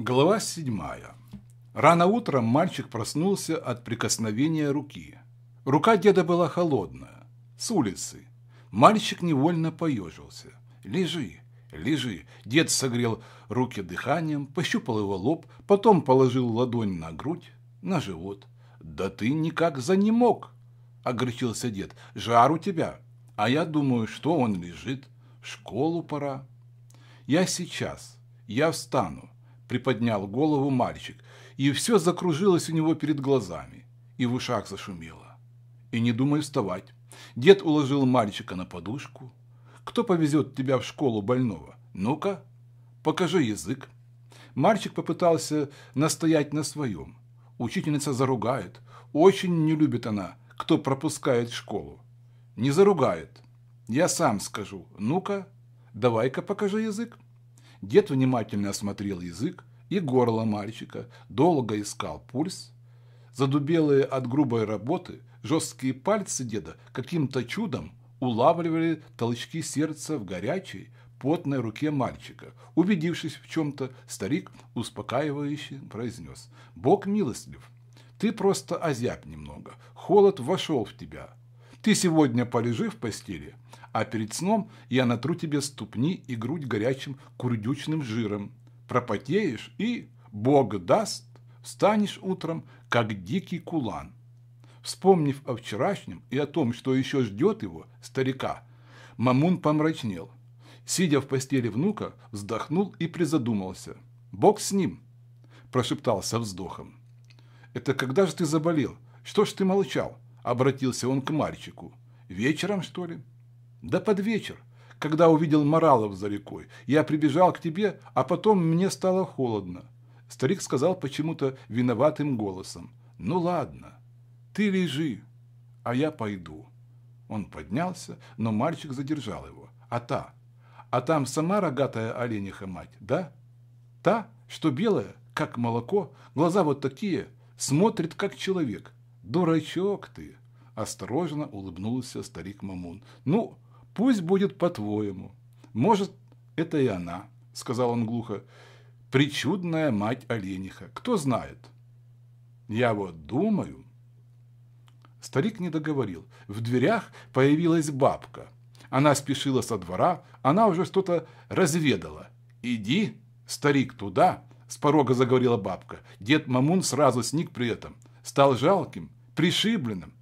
Глава 7. Рано утром мальчик проснулся от прикосновения руки. Рука деда была холодная, с улицы. Мальчик невольно поежился. «Лежи, лежи!» Дед согрел руки дыханием, пощупал его лоб, потом положил ладонь на грудь, на живот. «Да ты никак за не мог!» – огорчился дед. «Жар у тебя! А я думаю, что он лежит. Школу пора. Я сейчас, я встану!» приподнял голову мальчик, и все закружилось у него перед глазами, и в ушах зашумело. И не думай вставать. Дед уложил мальчика на подушку. Кто повезет тебя в школу больного? Ну-ка, покажи язык. Мальчик попытался настоять на своем. Учительница заругает. Очень не любит она, кто пропускает школу. Не заругает. Я сам скажу. Ну-ка, давай-ка покажи язык. Дед внимательно осмотрел язык и горло мальчика, долго искал пульс. Задубелые от грубой работы жесткие пальцы деда каким-то чудом улавливали толчки сердца в горячей, потной руке мальчика. Убедившись в чем-то, старик успокаивающе произнес «Бог милостлив, ты просто озяб немного, холод вошел в тебя. Ты сегодня полежи в постели, а перед сном я натру тебе ступни и грудь горячим курдючным жиром. Пропотеешь и, Бог даст, встанешь утром, как дикий кулан. Вспомнив о вчерашнем и о том, что еще ждет его, старика, Мамун помрачнел. Сидя в постели внука, вздохнул и призадумался. «Бог с ним!» – прошептал со вздохом. «Это когда же ты заболел? Что ж ты молчал?» – обратился он к мальчику. «Вечером, что ли?» Да под вечер, когда увидел Моралов за рекой. Я прибежал к тебе, а потом мне стало холодно. Старик сказал почему-то виноватым голосом. Ну ладно, ты лежи, а я пойду. Он поднялся, но мальчик задержал его. А та? А там сама рогатая олениха мать, да? Та, что белая, как молоко, глаза вот такие, смотрит как человек. Дурачок ты. Осторожно улыбнулся старик Мамун. Ну, Пусть будет по-твоему. Может, это и она, сказал он глухо. Причудная мать олениха. Кто знает? Я вот думаю. Старик не договорил. В дверях появилась бабка. Она спешила со двора, она уже что-то разведала. «Иди, старик, туда!» – с порога заговорила бабка. Дед Мамун сразу сник при этом. Стал жалким, пришибленным,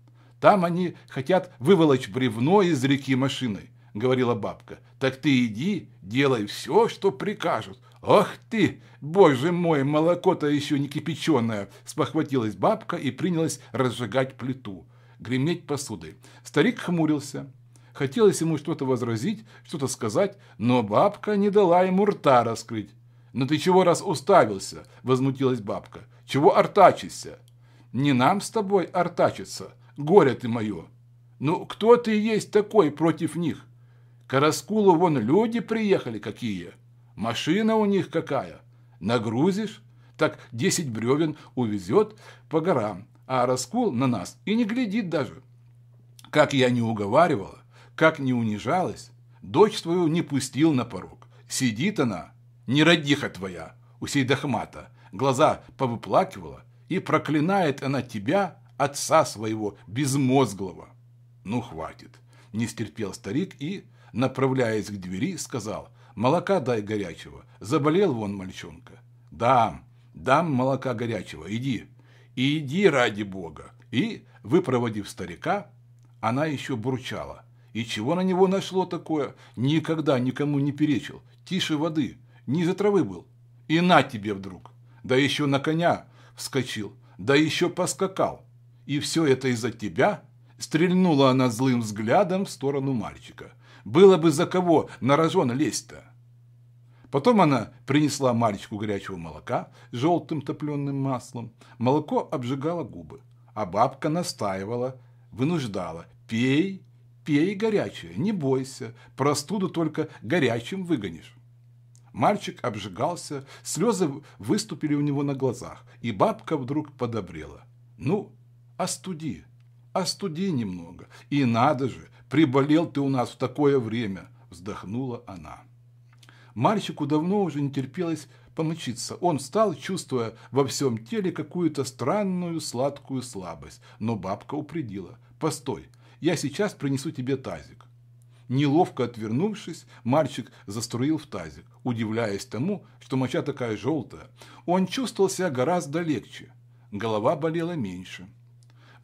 там они хотят выволочь бревно из реки машиной, говорила бабка. Так ты иди, делай все, что прикажут. Ох ты, боже мой, молоко-то еще не кипяченое, спохватилась бабка и принялась разжигать плиту, греметь посудой. Старик хмурился. Хотелось ему что-то возразить, что-то сказать, но бабка не дала ему рта раскрыть. Но «Ну ты чего раз уставился?» – возмутилась бабка. «Чего артачишься?» «Не нам с тобой артачиться», горе ты мое! Ну, кто ты есть такой против них? К Раскулу вон люди приехали какие, машина у них какая. Нагрузишь, так десять бревен увезет по горам, а Раскул на нас и не глядит даже. Как я не уговаривала, как не унижалась, дочь свою не пустил на порог. Сидит она, неродиха твоя, у сей Сейдахмата, глаза повыплакивала, и проклинает она тебя, отца своего безмозглого. Ну, хватит. Не стерпел старик и, направляясь к двери, сказал, молока дай горячего, заболел вон мальчонка. Дам, дам молока горячего, иди, иди ради бога. И, выпроводив старика, она еще бурчала. И чего на него нашло такое? Никогда никому не перечил. Тише воды. Ниже травы был. И на тебе вдруг. Да еще на коня вскочил. Да еще поскакал и все это из-за тебя?» Стрельнула она злым взглядом в сторону мальчика. «Было бы за кого на рожон лезть-то!» Потом она принесла мальчику горячего молока с желтым топленым маслом. Молоко обжигало губы, а бабка настаивала, вынуждала. «Пей, пей горячее, не бойся, простуду только горячим выгонишь». Мальчик обжигался, слезы выступили у него на глазах, и бабка вдруг подобрела. «Ну, Остуди, остуди немного. И надо же, приболел ты у нас в такое время, вздохнула она. Мальчику давно уже не терпелось помочиться. Он встал, чувствуя во всем теле какую-то странную сладкую слабость. Но бабка упредила. «Постой, я сейчас принесу тебе тазик». Неловко отвернувшись, мальчик заструил в тазик, удивляясь тому, что моча такая желтая. Он чувствовал себя гораздо легче. Голова болела меньше.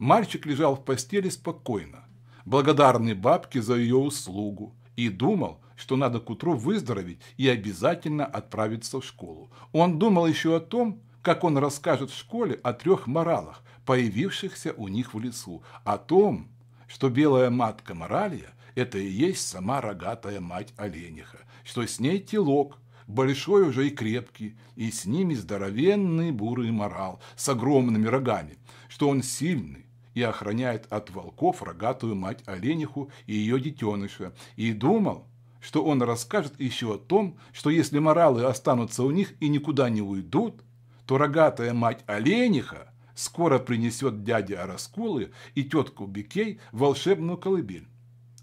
Мальчик лежал в постели спокойно, благодарный бабке за ее услугу, и думал, что надо к утру выздороветь и обязательно отправиться в школу. Он думал еще о том, как он расскажет в школе о трех моралах, появившихся у них в лесу, о том, что белая матка моралия – это и есть сама рогатая мать олениха, что с ней телок, большой уже и крепкий, и с ними здоровенный бурый морал с огромными рогами, что он сильный, и охраняет от волков рогатую мать олениху и ее детеныша, и думал, что он расскажет еще о том, что если моралы останутся у них и никуда не уйдут, то рогатая мать олениха скоро принесет дяде Араскулы и тетку Бикей волшебную колыбель.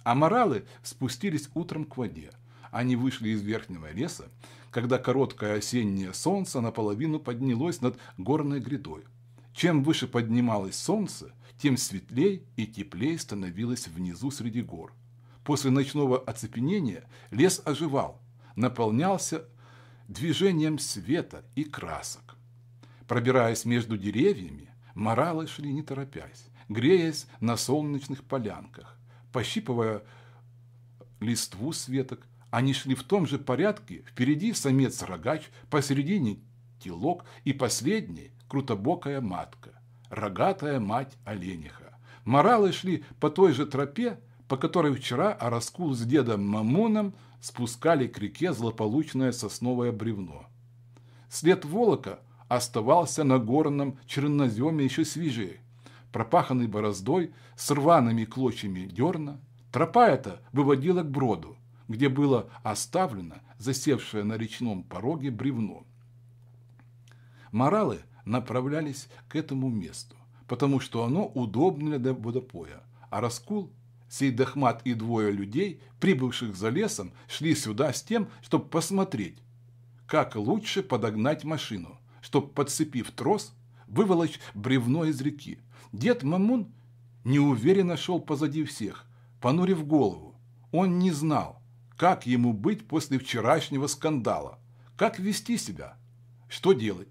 А моралы спустились утром к воде. Они вышли из верхнего леса, когда короткое осеннее солнце наполовину поднялось над горной грядой. Чем выше поднималось солнце, тем светлей и теплее становилось внизу среди гор. После ночного оцепенения лес оживал, наполнялся движением света и красок. Пробираясь между деревьями, моралы шли не торопясь, греясь на солнечных полянках. Пощипывая листву светок. они шли в том же порядке, впереди самец-рогач, посередине телок и последний – крутобокая матка рогатая мать олениха. Моралы шли по той же тропе, по которой вчера Араскул с дедом Мамоном спускали к реке злополучное сосновое бревно. След волока оставался на горном черноземе еще свежее, пропаханный бороздой с рваными клочьями дерна. Тропа эта выводила к броду, где было оставлено засевшее на речном пороге бревно. Моралы направлялись к этому месту, потому что оно удобно для водопоя, а Раскул, Сейдахмат и двое людей, прибывших за лесом, шли сюда с тем, чтобы посмотреть, как лучше подогнать машину, чтобы, подцепив трос, выволочь бревно из реки. Дед Мамун неуверенно шел позади всех, понурив голову. Он не знал, как ему быть после вчерашнего скандала, как вести себя, что делать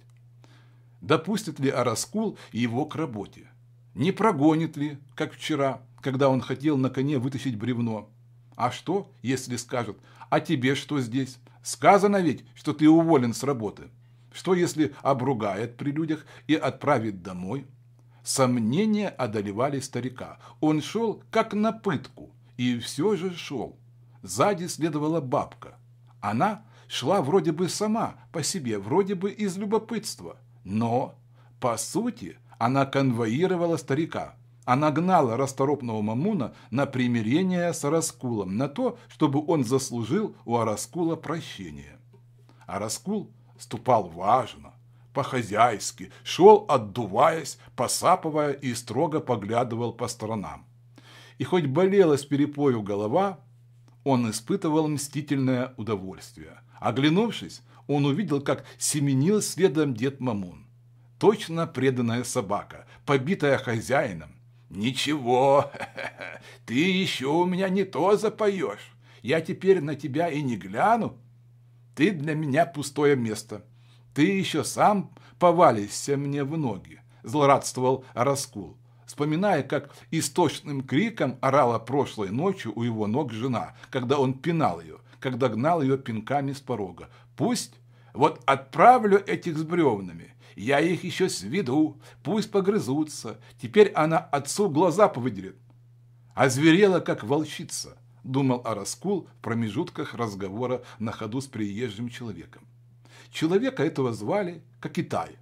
допустит ли Араскул его к работе, не прогонит ли, как вчера, когда он хотел на коне вытащить бревно. А что, если скажет, а тебе что здесь? Сказано ведь, что ты уволен с работы. Что, если обругает при людях и отправит домой? Сомнения одолевали старика. Он шел, как на пытку, и все же шел. Сзади следовала бабка. Она шла вроде бы сама, по себе, вроде бы из любопытства – но, по сути, она конвоировала старика. Она гнала расторопного Мамуна на примирение с Араскулом, на то, чтобы он заслужил у Араскула прощение. Араскул ступал важно, по-хозяйски, шел, отдуваясь, посапывая и строго поглядывал по сторонам. И хоть болела с перепою голова, он испытывал мстительное удовольствие. Оглянувшись, он увидел, как семенил следом дед Мамун. Точно преданная собака, побитая хозяином. «Ничего, ты еще у меня не то запоешь. Я теперь на тебя и не гляну. Ты для меня пустое место. Ты еще сам повалишься мне в ноги», – злорадствовал Раскул вспоминая, как истошным криком орала прошлой ночью у его ног жена, когда он пинал ее, когда гнал ее пинками с порога. Пусть вот отправлю этих с бревнами, я их еще сведу, пусть погрызутся. Теперь она отцу глаза повыдерет. Озверела, как волчица, думал Араскул в промежутках разговора на ходу с приезжим человеком. Человека этого звали Кокитай.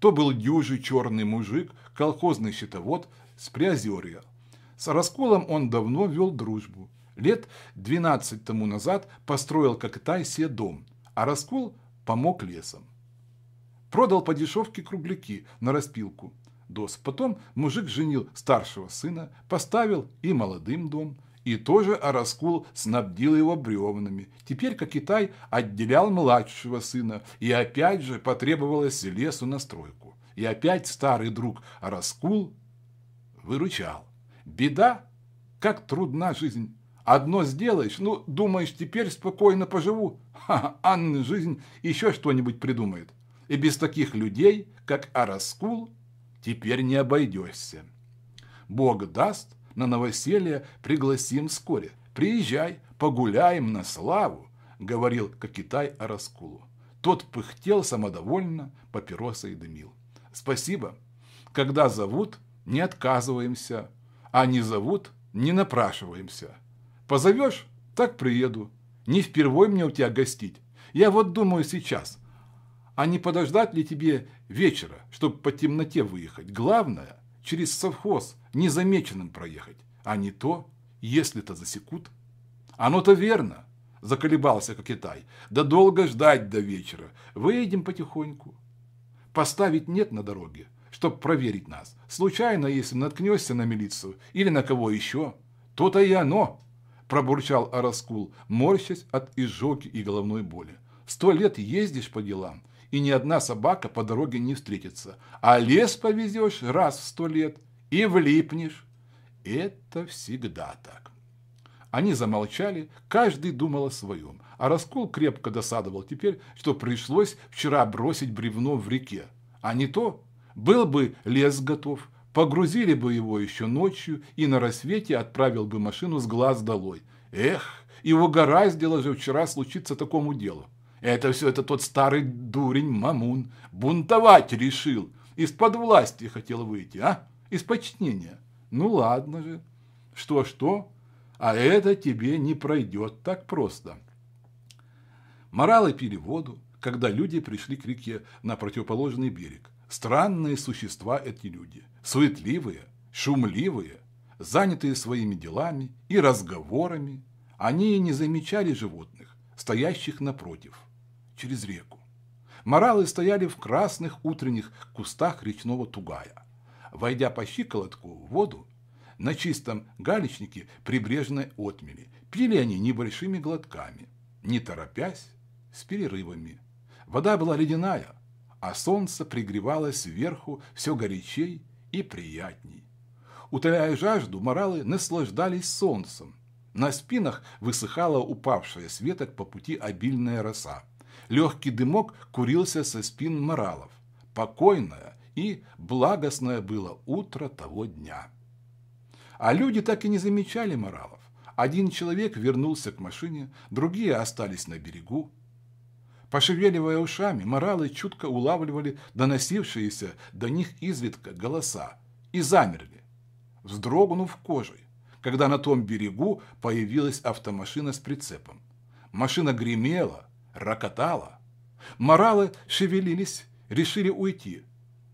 То был дюжий черный мужик, колхозный щитовод с Приозерья. С Расколом он давно вел дружбу. Лет 12 тому назад построил Кокитай себе дом – а Раскол помог лесом. Продал по дешевке кругляки на распилку доз. Потом мужик женил старшего сына, поставил и молодым дом. И тоже Араскул снабдил его бревнами. Теперь как Китай отделял младшего сына. И опять же потребовалось лесу на стройку. И опять старый друг Араскул выручал. Беда, как трудна жизнь Одно сделаешь, ну, думаешь, теперь спокойно поживу. Ха -ха, Анна жизнь еще что-нибудь придумает. И без таких людей, как Араскул, теперь не обойдешься. Бог даст, на новоселье пригласим вскоре. Приезжай, погуляем на славу, говорил Кокитай Араскулу. Тот пыхтел самодовольно, папироса и дымил. Спасибо. Когда зовут, не отказываемся, а не зовут, не напрашиваемся. Позовешь? Так приеду. Не впервой мне у тебя гостить. Я вот думаю сейчас. А не подождать ли тебе вечера, чтобы по темноте выехать? Главное, через совхоз незамеченным проехать. А не то, если-то засекут. Оно-то верно, заколебался Китай. Да долго ждать до вечера. Выедем потихоньку. Поставить нет на дороге, чтоб проверить нас. Случайно, если наткнешься на милицию или на кого еще, то-то и оно пробурчал Араскул, морщась от изжоги и головной боли. «Сто лет ездишь по делам, и ни одна собака по дороге не встретится, а лес повезешь раз в сто лет и влипнешь. Это всегда так». Они замолчали, каждый думал о своем, а Раскол крепко досадовал теперь, что пришлось вчера бросить бревно в реке. А не то, был бы лес готов, Погрузили бы его еще ночью и на рассвете отправил бы машину с глаз долой. Эх, и угораздило же вчера случиться такому делу. Это все это тот старый дурень Мамун. Бунтовать решил. Из-под власти хотел выйти, а? Из почтения. Ну ладно же. Что-что? А это тебе не пройдет так просто. Моралы пили воду, когда люди пришли к реке на противоположный берег. Странные существа эти люди – Суетливые, шумливые, занятые своими делами и разговорами, они и не замечали животных, стоящих напротив, через реку. Моралы стояли в красных утренних кустах речного тугая. Войдя по щиколотку в воду, на чистом галечнике прибрежной отмели, пили они небольшими глотками, не торопясь, с перерывами. Вода была ледяная, а солнце пригревало сверху все горячей и приятней. Утоляя жажду, моралы наслаждались солнцем. На спинах высыхала упавшая с веток по пути обильная роса. Легкий дымок курился со спин моралов. Покойное и благостное было утро того дня. А люди так и не замечали моралов. Один человек вернулся к машине, другие остались на берегу, Пошевеливая ушами, моралы чутко улавливали доносившиеся до них изредка голоса и замерли, вздрогнув кожей, когда на том берегу появилась автомашина с прицепом. Машина гремела, рокотала. Моралы шевелились, решили уйти.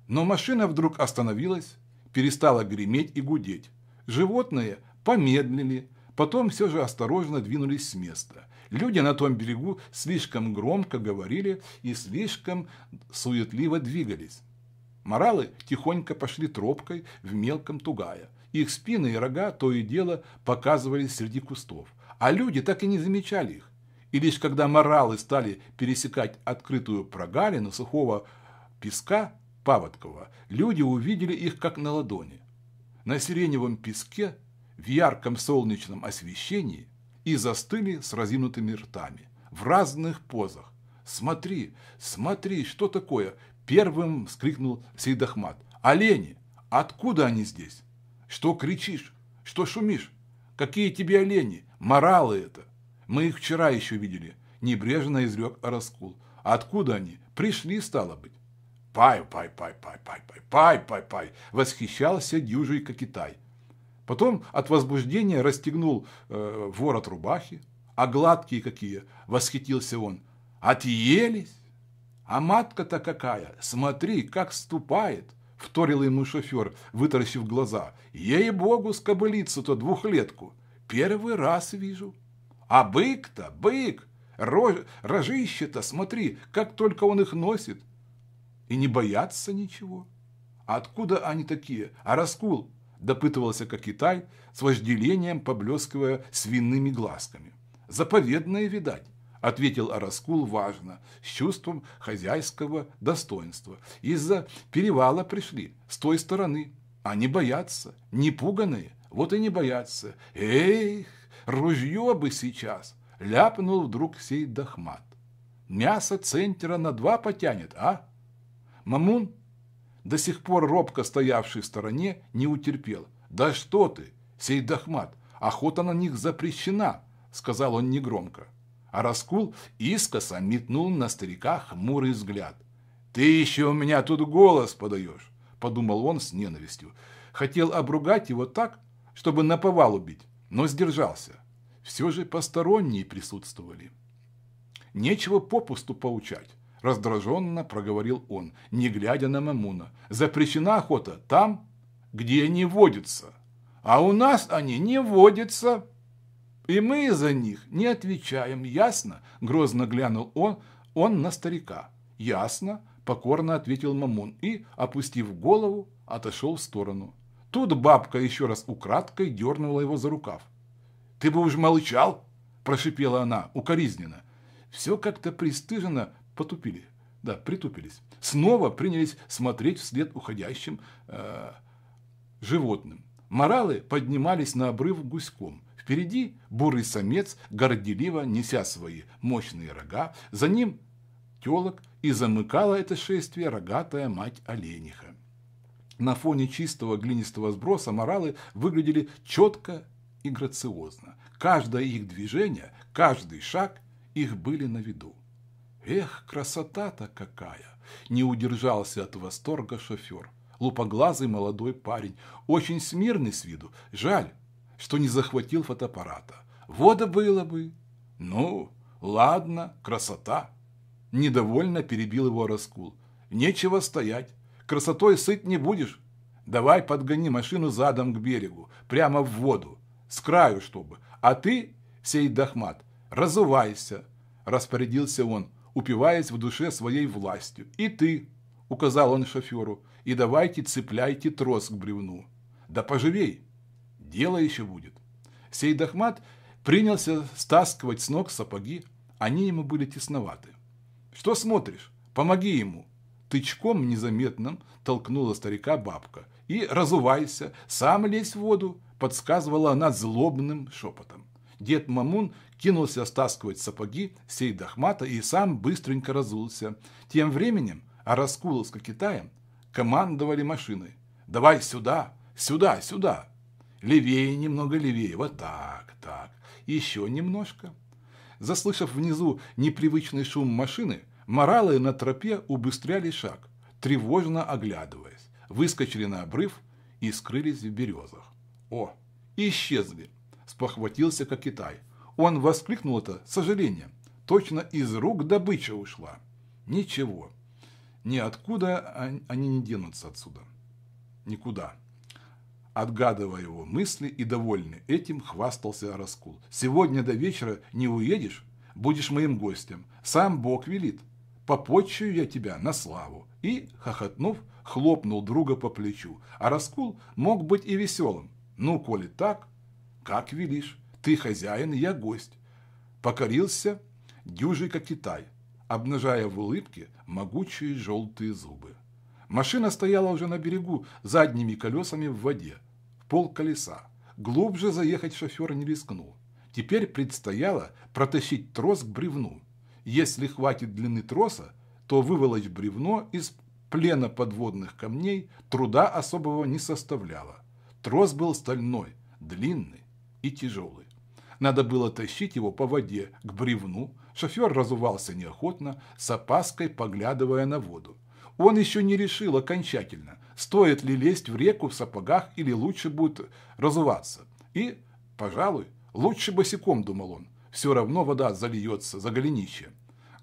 Но машина вдруг остановилась, перестала греметь и гудеть. Животные помедлили, потом все же осторожно двинулись с места. Люди на том берегу слишком громко говорили и слишком суетливо двигались. Моралы тихонько пошли тропкой в мелком тугая. Их спины и рога то и дело показывались среди кустов, а люди так и не замечали их. И лишь когда моралы стали пересекать открытую прогалину сухого песка Паводкова, люди увидели их как на ладони. На сиреневом песке в ярком солнечном освещении и застыли с разинутыми ртами, в разных позах. «Смотри, смотри, что такое?» – первым вскрикнул Сейдахмат. «Олени! Откуда они здесь? Что кричишь? Что шумишь? Какие тебе олени? Моралы это! Мы их вчера еще видели!» – небрежно изрек Раскул. «Откуда они? Пришли, стало быть!» «Пай, пай, пай, пай, пай, пай, пай, пай, пай!» – восхищался дюжий Кокитай – Потом от возбуждения расстегнул э, ворот рубахи. А гладкие какие! Восхитился он. Отъелись! А матка-то какая! Смотри, как ступает! Вторил ему шофер, вытаращив глаза. Ей-богу, скобылицу-то двухлетку! Первый раз вижу. А бык-то, бык! Рож... Рожище-то, смотри, как только он их носит! И не боятся ничего. А откуда они такие? А раскул допытывался, как Китай, с вожделением поблескивая свиными глазками. «Заповедное, видать», – ответил Араскул важно, с чувством хозяйского достоинства. «Из-за перевала пришли, с той стороны. Они боятся, не пуганые, вот и не боятся. Эх, ружье бы сейчас!» – ляпнул вдруг сей Дахмат. «Мясо центера на два потянет, а?» Мамун до сих пор робко стоявший в стороне, не утерпел. «Да что ты, сей Дахмат, охота на них запрещена», – сказал он негромко. А Раскул искоса метнул на старика хмурый взгляд. «Ты еще у меня тут голос подаешь», – подумал он с ненавистью. Хотел обругать его так, чтобы наповал убить, но сдержался. Все же посторонние присутствовали. Нечего попусту поучать. – раздраженно проговорил он, не глядя на Мамуна. «Запрещена охота там, где они водятся. А у нас они не водятся. И мы за них не отвечаем, ясно?» – грозно глянул он, он на старика. «Ясно», – покорно ответил Мамун и, опустив голову, отошел в сторону. Тут бабка еще раз украдкой дернула его за рукав. «Ты бы уж молчал!» – прошипела она укоризненно. Все как-то пристыженно потупили, да, притупились. Снова принялись смотреть вслед уходящим э, животным. Моралы поднимались на обрыв гуськом. Впереди бурый самец, горделиво неся свои мощные рога. За ним телок и замыкала это шествие рогатая мать олениха. На фоне чистого глинистого сброса моралы выглядели четко и грациозно. Каждое их движение, каждый шаг их были на виду. «Эх, красота-то какая!» – не удержался от восторга шофер. Лупоглазый молодой парень, очень смирный с виду. Жаль, что не захватил фотоаппарата. Вода было бы. Ну, ладно, красота. Недовольно перебил его Раскул. Нечего стоять. Красотой сыт не будешь. Давай подгони машину задом к берегу, прямо в воду, с краю чтобы. А ты, сей Дахмат, разувайся, распорядился он упиваясь в душе своей властью. «И ты», – указал он шоферу, – «и давайте цепляйте трос к бревну. Да поживей, дело еще будет». Сей Дахмат принялся стаскивать с ног сапоги, они ему были тесноваты. «Что смотришь? Помоги ему!» Тычком незаметным толкнула старика бабка. «И разувайся, сам лезь в воду!» – подсказывала она злобным шепотом. Дед Мамун кинулся стаскивать сапоги Сейдахмата и сам быстренько разулся. Тем временем Араскулов с Китаем командовали машиной. «Давай сюда, сюда, сюда!» «Левее, немного левее, вот так, так, еще немножко». Заслышав внизу непривычный шум машины, моралы на тропе убыстряли шаг, тревожно оглядываясь, выскочили на обрыв и скрылись в березах. «О, исчезли!» – спохватился Кокитай – он воскликнул это, с сожалением. Точно из рук добыча ушла. Ничего. Ниоткуда они не денутся отсюда. Никуда. Отгадывая его мысли и довольный этим, хвастался Раскул. «Сегодня до вечера не уедешь, будешь моим гостем. Сам Бог велит. Попочую я тебя на славу». И, хохотнув, хлопнул друга по плечу. А Раскул мог быть и веселым. «Ну, коли так, как велишь». Ты хозяин, я гость. Покорился дюжий как Китай, обнажая в улыбке могучие желтые зубы. Машина стояла уже на берегу, задними колесами в воде, в пол колеса. Глубже заехать шофер не рискнул. Теперь предстояло протащить трос к бревну. Если хватит длины троса, то выволочь бревно из плена подводных камней труда особого не составляло. Трос был стальной, длинный и тяжелый. Надо было тащить его по воде к бревну. Шофер разувался неохотно, с опаской поглядывая на воду. Он еще не решил окончательно, стоит ли лезть в реку в сапогах или лучше будет разуваться. И, пожалуй, лучше босиком, думал он. Все равно вода зальется за голенище.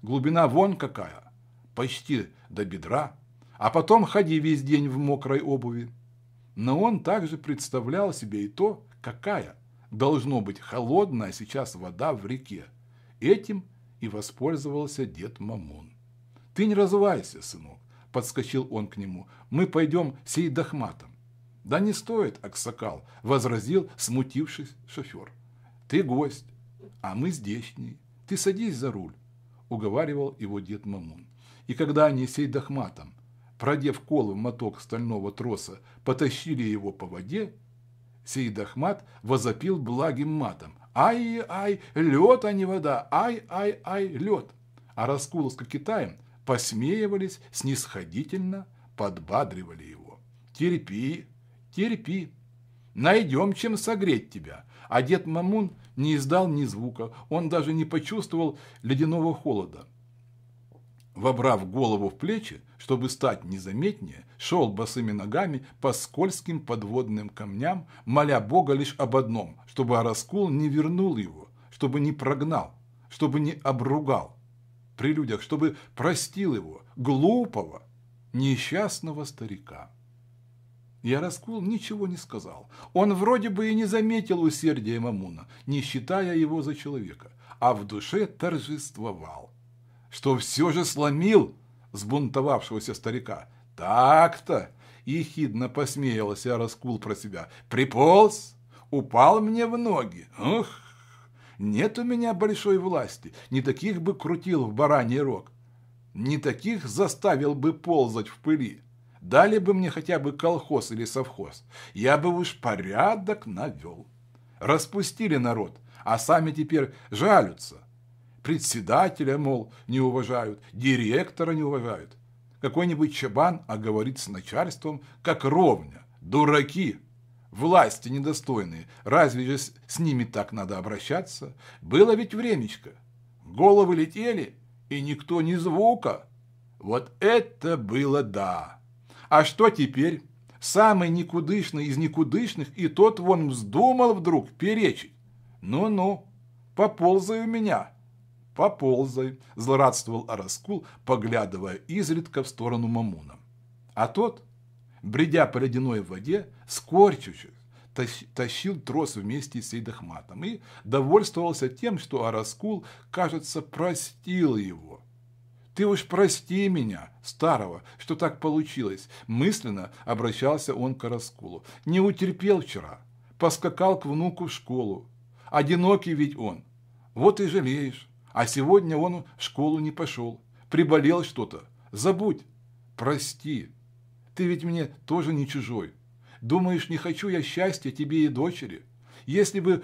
Глубина вон какая, почти до бедра. А потом ходи весь день в мокрой обуви. Но он также представлял себе и то, какая должно быть холодная сейчас вода в реке. Этим и воспользовался дед Мамон. «Ты не развайся, сынок», – подскочил он к нему, – «мы пойдем сей дохматом». «Да не стоит, Аксакал», – возразил смутившись шофер. «Ты гость, а мы здешние. Ты садись за руль», – уговаривал его дед Мамун. И когда они сей дохматом, продев колы в моток стального троса, потащили его по воде, Сеид Ахмат возопил благим матом. «Ай-ай, лед, а не вода! Ай-ай-ай, лед!» А Раскуловска Китаем посмеивались снисходительно, подбадривали его. «Терпи, терпи! Найдем, чем согреть тебя!» А дед Мамун не издал ни звука, он даже не почувствовал ледяного холода вобрав голову в плечи, чтобы стать незаметнее, шел босыми ногами по скользким подводным камням, моля Бога лишь об одном, чтобы Араскул не вернул его, чтобы не прогнал, чтобы не обругал. При людях, чтобы простил его, глупого, несчастного старика. Яроскул ничего не сказал. Он вроде бы и не заметил усердия Мамуна, не считая его за человека, а в душе торжествовал – что все же сломил сбунтовавшегося старика. Так-то! И хидно посмеялась, я а раскул про себя. Приполз, упал мне в ноги. Ух! Нет у меня большой власти, не таких бы крутил в бараний рог, не таких заставил бы ползать в пыли. Дали бы мне хотя бы колхоз или совхоз, я бы уж порядок навел. Распустили народ, а сами теперь жалятся, председателя, мол, не уважают, директора не уважают. Какой-нибудь чабан, а говорит с начальством, как ровня, дураки, власти недостойные, разве же с ними так надо обращаться? Было ведь времечко, головы летели, и никто ни звука. Вот это было да! А что теперь? Самый никудышный из никудышных, и тот вон вздумал вдруг перечить. Ну-ну, поползай у меня!» «Поползай», – злорадствовал Араскул, поглядывая изредка в сторону Мамуна. А тот, бредя по ледяной воде, скорчившись, тащил трос вместе с Сейдахматом и довольствовался тем, что Араскул, кажется, простил его. «Ты уж прости меня, старого, что так получилось!» Мысленно обращался он к Араскулу. «Не утерпел вчера, поскакал к внуку в школу. Одинокий ведь он, вот и жалеешь». А сегодня он в школу не пошел. Приболел что-то. Забудь. Прости. Ты ведь мне тоже не чужой. Думаешь, не хочу я счастья тебе и дочери? Если бы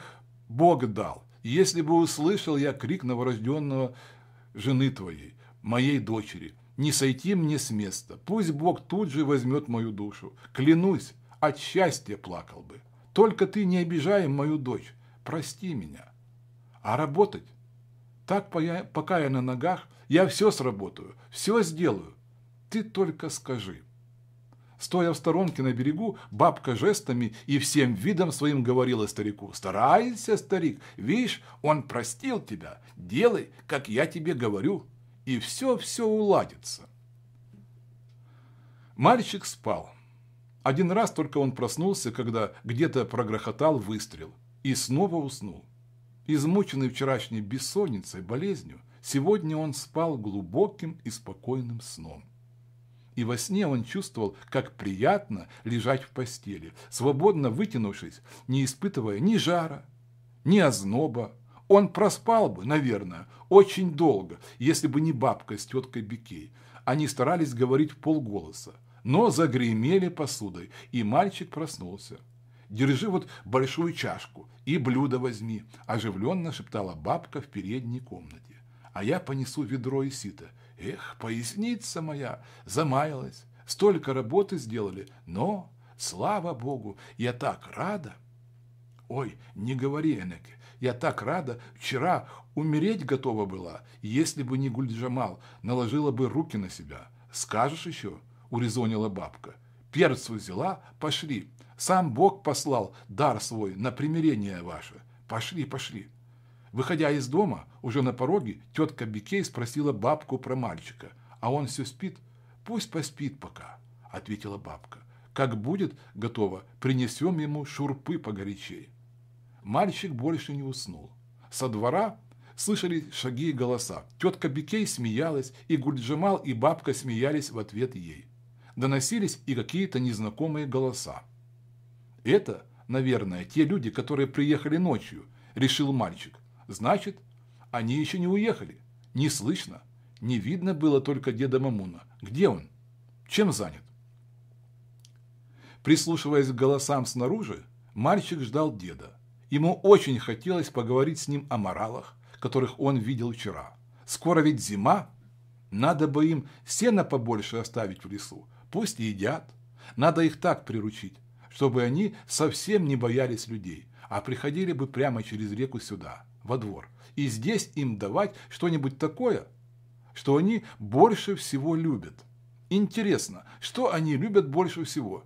Бог дал, если бы услышал я крик новорожденного жены твоей, моей дочери, не сойти мне с места, пусть Бог тут же возьмет мою душу. Клянусь, от счастья плакал бы. Только ты не обижай мою дочь, прости меня. А работать? Так, пока я на ногах, я все сработаю, все сделаю. Ты только скажи. Стоя в сторонке на берегу, бабка жестами и всем видом своим говорила старику. «Старайся, старик, видишь, он простил тебя. Делай, как я тебе говорю, и все-все уладится». Мальчик спал. Один раз только он проснулся, когда где-то прогрохотал выстрел, и снова уснул. Измученный вчерашней бессонницей, болезнью, сегодня он спал глубоким и спокойным сном. И во сне он чувствовал, как приятно лежать в постели, свободно вытянувшись, не испытывая ни жара, ни озноба. Он проспал бы, наверное, очень долго, если бы не бабка с теткой Бикей. Они старались говорить в полголоса, но загремели посудой, и мальчик проснулся. Держи вот большую чашку и блюдо возьми», – оживленно шептала бабка в передней комнате. «А я понесу ведро и сито. Эх, поясница моя, замаялась. Столько работы сделали, но, слава богу, я так рада». «Ой, не говори, Энеке, я так рада, вчера умереть готова была, если бы не Гульджамал, наложила бы руки на себя. Скажешь еще?» – урезонила бабка. «Перцу взяла, пошли, сам Бог послал дар свой на примирение ваше. Пошли, пошли». Выходя из дома, уже на пороге, тетка Бикей спросила бабку про мальчика. «А он все спит?» «Пусть поспит пока», – ответила бабка. «Как будет готово, принесем ему шурпы погорячей». Мальчик больше не уснул. Со двора слышали шаги и голоса. Тетка Бикей смеялась, и Гульджамал и бабка смеялись в ответ ей. Доносились и какие-то незнакомые голоса. Это, наверное, те люди, которые приехали ночью, решил мальчик. Значит, они еще не уехали. Не слышно. Не видно было только деда Мамуна. Где он? Чем занят? Прислушиваясь к голосам снаружи, мальчик ждал деда. Ему очень хотелось поговорить с ним о моралах, которых он видел вчера. Скоро ведь зима. Надо бы им сена побольше оставить в лесу. Пусть едят. Надо их так приручить, чтобы они совсем не боялись людей, а приходили бы прямо через реку сюда, во двор, и здесь им давать что-нибудь такое, что они больше всего любят. Интересно, что они любят больше всего?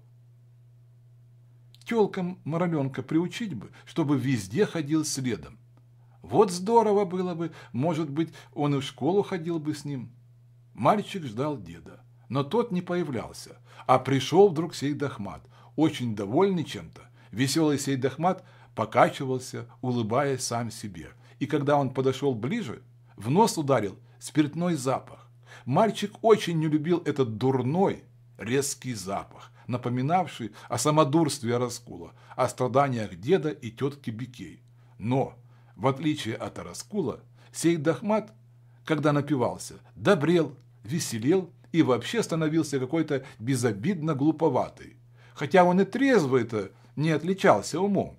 Телкам мороленка приучить бы, чтобы везде ходил следом. Вот здорово было бы, может быть, он и в школу ходил бы с ним. Мальчик ждал деда, но тот не появлялся, а пришел вдруг сей Дахмат – очень довольный чем-то, веселый Сейдахмат покачивался, улыбаясь сам себе. И когда он подошел ближе, в нос ударил спиртной запах. Мальчик очень не любил этот дурной, резкий запах, напоминавший о самодурстве Раскула, о страданиях деда и тетки Бикей. Но, в отличие от Раскула, Сейдахмат, когда напивался, добрел, веселел и вообще становился какой-то безобидно глуповатый хотя он и трезвый-то не отличался умом.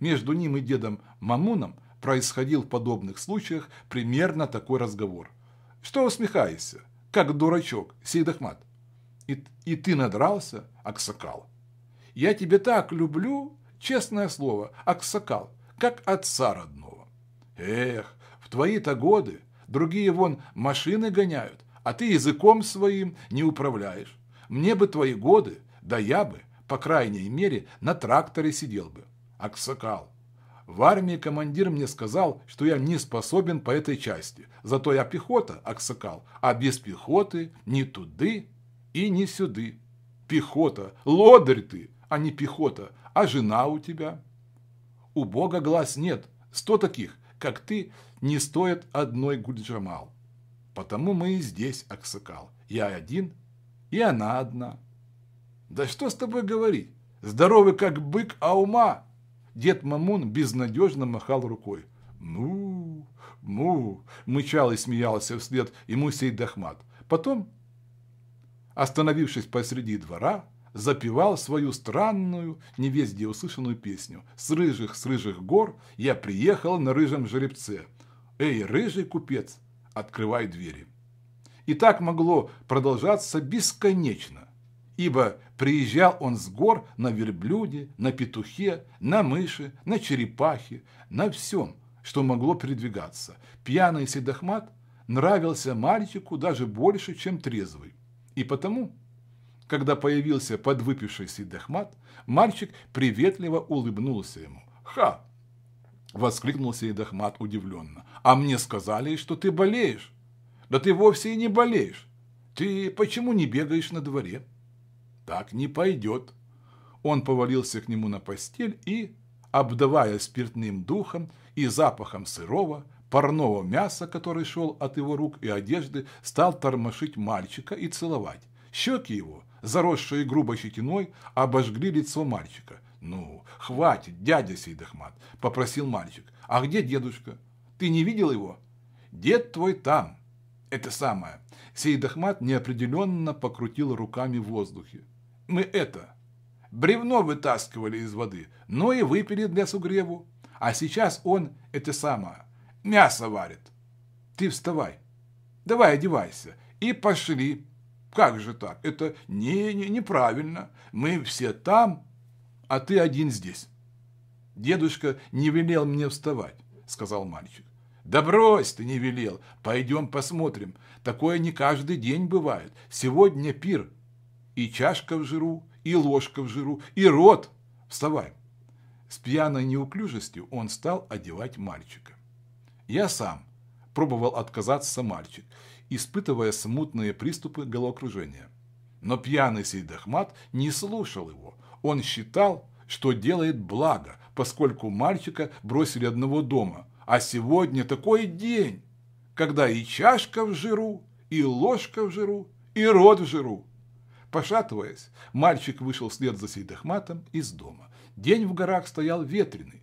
Между ним и дедом Мамуном происходил в подобных случаях примерно такой разговор. «Что усмехаешься? Как дурачок, Сейдахмат. И, и ты надрался, Аксакал. Я тебя так люблю, честное слово, Аксакал, как отца родного. Эх, в твои-то годы другие вон машины гоняют, а ты языком своим не управляешь. Мне бы твои годы, да я бы по крайней мере, на тракторе сидел бы. Аксакал. В армии командир мне сказал, что я не способен по этой части. Зато я пехота, Аксакал, а без пехоты ни туды и ни сюды. Пехота, лодырь ты, а не пехота, а жена у тебя. У Бога глаз нет, сто таких, как ты, не стоит одной Гульджамал. Потому мы и здесь, Аксакал, я один и она одна. Да что с тобой говорить? Здоровый как бык, а ума. Дед Мамун безнадежно махал рукой. Ну, ну, мычал и смеялся вслед ему сей Дахмат. Потом, остановившись посреди двора, запевал свою странную, невезде услышанную песню. «С рыжих, с рыжих гор я приехал на рыжем жеребце. Эй, рыжий купец, открывай двери». И так могло продолжаться бесконечно ибо приезжал он с гор на верблюде, на петухе, на мыши, на черепахе, на всем, что могло передвигаться. Пьяный седохмат нравился мальчику даже больше, чем трезвый. И потому, когда появился подвыпивший седохмат, мальчик приветливо улыбнулся ему. «Ха!» – воскликнул седохмат удивленно. «А мне сказали, что ты болеешь. Да ты вовсе и не болеешь. Ты почему не бегаешь на дворе?» Так не пойдет. Он повалился к нему на постель и, обдавая спиртным духом и запахом сырого, парного мяса, который шел от его рук и одежды, стал тормошить мальчика и целовать. Щеки его, заросшие грубой щетиной, обожгли лицо мальчика. «Ну, хватит, дядя Сейдахмат!» – попросил мальчик. «А где дедушка? Ты не видел его?» «Дед твой там!» Это самое. Сейдахмат неопределенно покрутил руками в воздухе. Мы это, бревно вытаскивали из воды, но и выпили для сугреву. А сейчас он, это самое, мясо варит. Ты вставай, давай одевайся и пошли. Как же так? Это не, не неправильно. Мы все там, а ты один здесь. Дедушка не велел мне вставать, сказал мальчик. Да брось ты, не велел. Пойдем посмотрим. Такое не каждый день бывает. Сегодня пир, и чашка в жиру, и ложка в жиру, и рот. Вставай. С пьяной неуклюжестью он стал одевать мальчика. Я сам пробовал отказаться мальчик, испытывая смутные приступы головокружения. Но пьяный Сейдахмат не слушал его. Он считал, что делает благо, поскольку мальчика бросили одного дома. А сегодня такой день, когда и чашка в жиру, и ложка в жиру, и рот в жиру. Пошатываясь, мальчик вышел вслед за Сейдахматом из дома. День в горах стоял ветреный,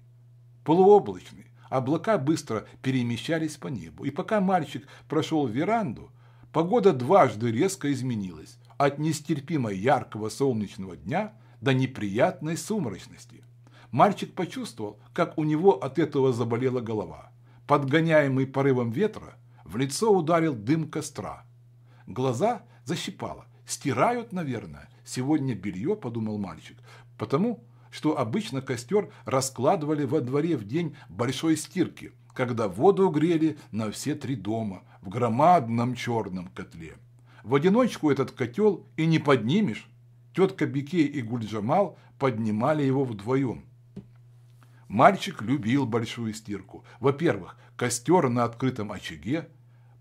полуоблачный. Облака быстро перемещались по небу. И пока мальчик прошел веранду, погода дважды резко изменилась. От нестерпимо яркого солнечного дня до неприятной сумрачности. Мальчик почувствовал, как у него от этого заболела голова. Подгоняемый порывом ветра, в лицо ударил дым костра. Глаза защипало, Стирают, наверное, сегодня белье, подумал мальчик, потому что обычно костер раскладывали во дворе в день большой стирки, когда воду грели на все три дома в громадном черном котле. В одиночку этот котел и не поднимешь. Тетка Бикей и Гульджамал поднимали его вдвоем. Мальчик любил большую стирку. Во-первых, костер на открытом очаге.